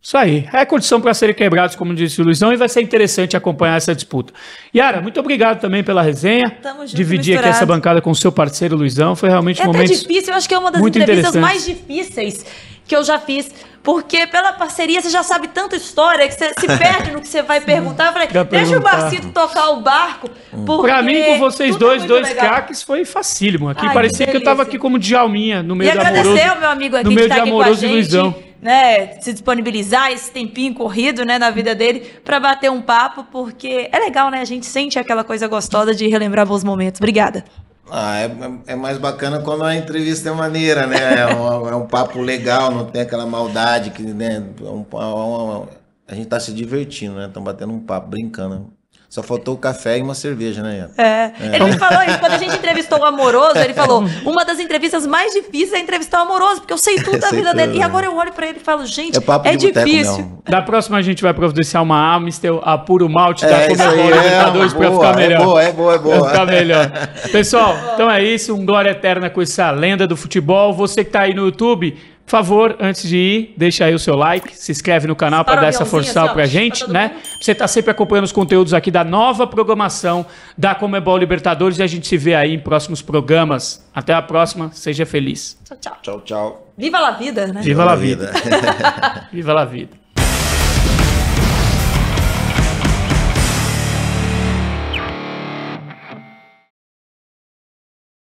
Isso aí. Recordes são para serem quebrados, como disse o Luizão, e vai ser interessante acompanhar essa disputa. Yara, muito obrigado também pela resenha. Tamo junto, Dividir misturado. aqui essa bancada com o seu parceiro Luizão. Foi realmente é um momento. É difícil, eu acho que é uma das entrevistas mais difíceis que eu já fiz. Porque pela parceria você já sabe tanta história que você se perde no que você vai perguntar. Eu falei, deixa perguntar. o Barcito tocar o barco. Hum. Pra mim, com vocês é dois, é dois legal. craques, foi facílimo aqui. Ai, Parecia que, que, eu tava aqui como Djalminha, no meio da do amoroso. E agradecer meu amigo aqui no meio que tá de amoroso aqui com a gente. Luizão né, se disponibilizar esse tempinho corrido, né, na vida dele para bater um papo, porque é legal, né? A gente sente aquela coisa gostosa de relembrar bons momentos. Obrigada. Ah, é, é, mais bacana quando a entrevista é maneira, né? É um, é um papo legal, não tem aquela maldade que, né? É um, é é um, a gente tá se divertindo, né? Estão batendo um papo, brincando. Só faltou o café e uma cerveja, né? É. é. Ele me falou isso. Quando a gente entrevistou o Amoroso, ele falou: uma das entrevistas mais difíceis é entrevistar o Amoroso, porque eu sei tudo da vida tudo, dele. E é. agora eu olho para ele e falo: gente, é, é difícil. Boteco, da próxima a gente vai providenciar uma Amstel a puro malte da é, tá é dois para ficar é melhor. É boa, é boa, é boa. ficar melhor. Pessoal, então é isso. Um glória eterna com essa lenda do futebol. Você que tá aí no YouTube. Por favor, antes de ir, deixa aí o seu like, se inscreve no canal para dar essa força para assim, pra gente, pra né? Mundo. Você tá sempre acompanhando os conteúdos aqui da nova programação da Comebol Libertadores e a gente se vê aí em próximos programas. Até a próxima, seja feliz. Tchau, tchau. Tchau, tchau. Viva a vida, né? Viva, a vida. Viva a vida.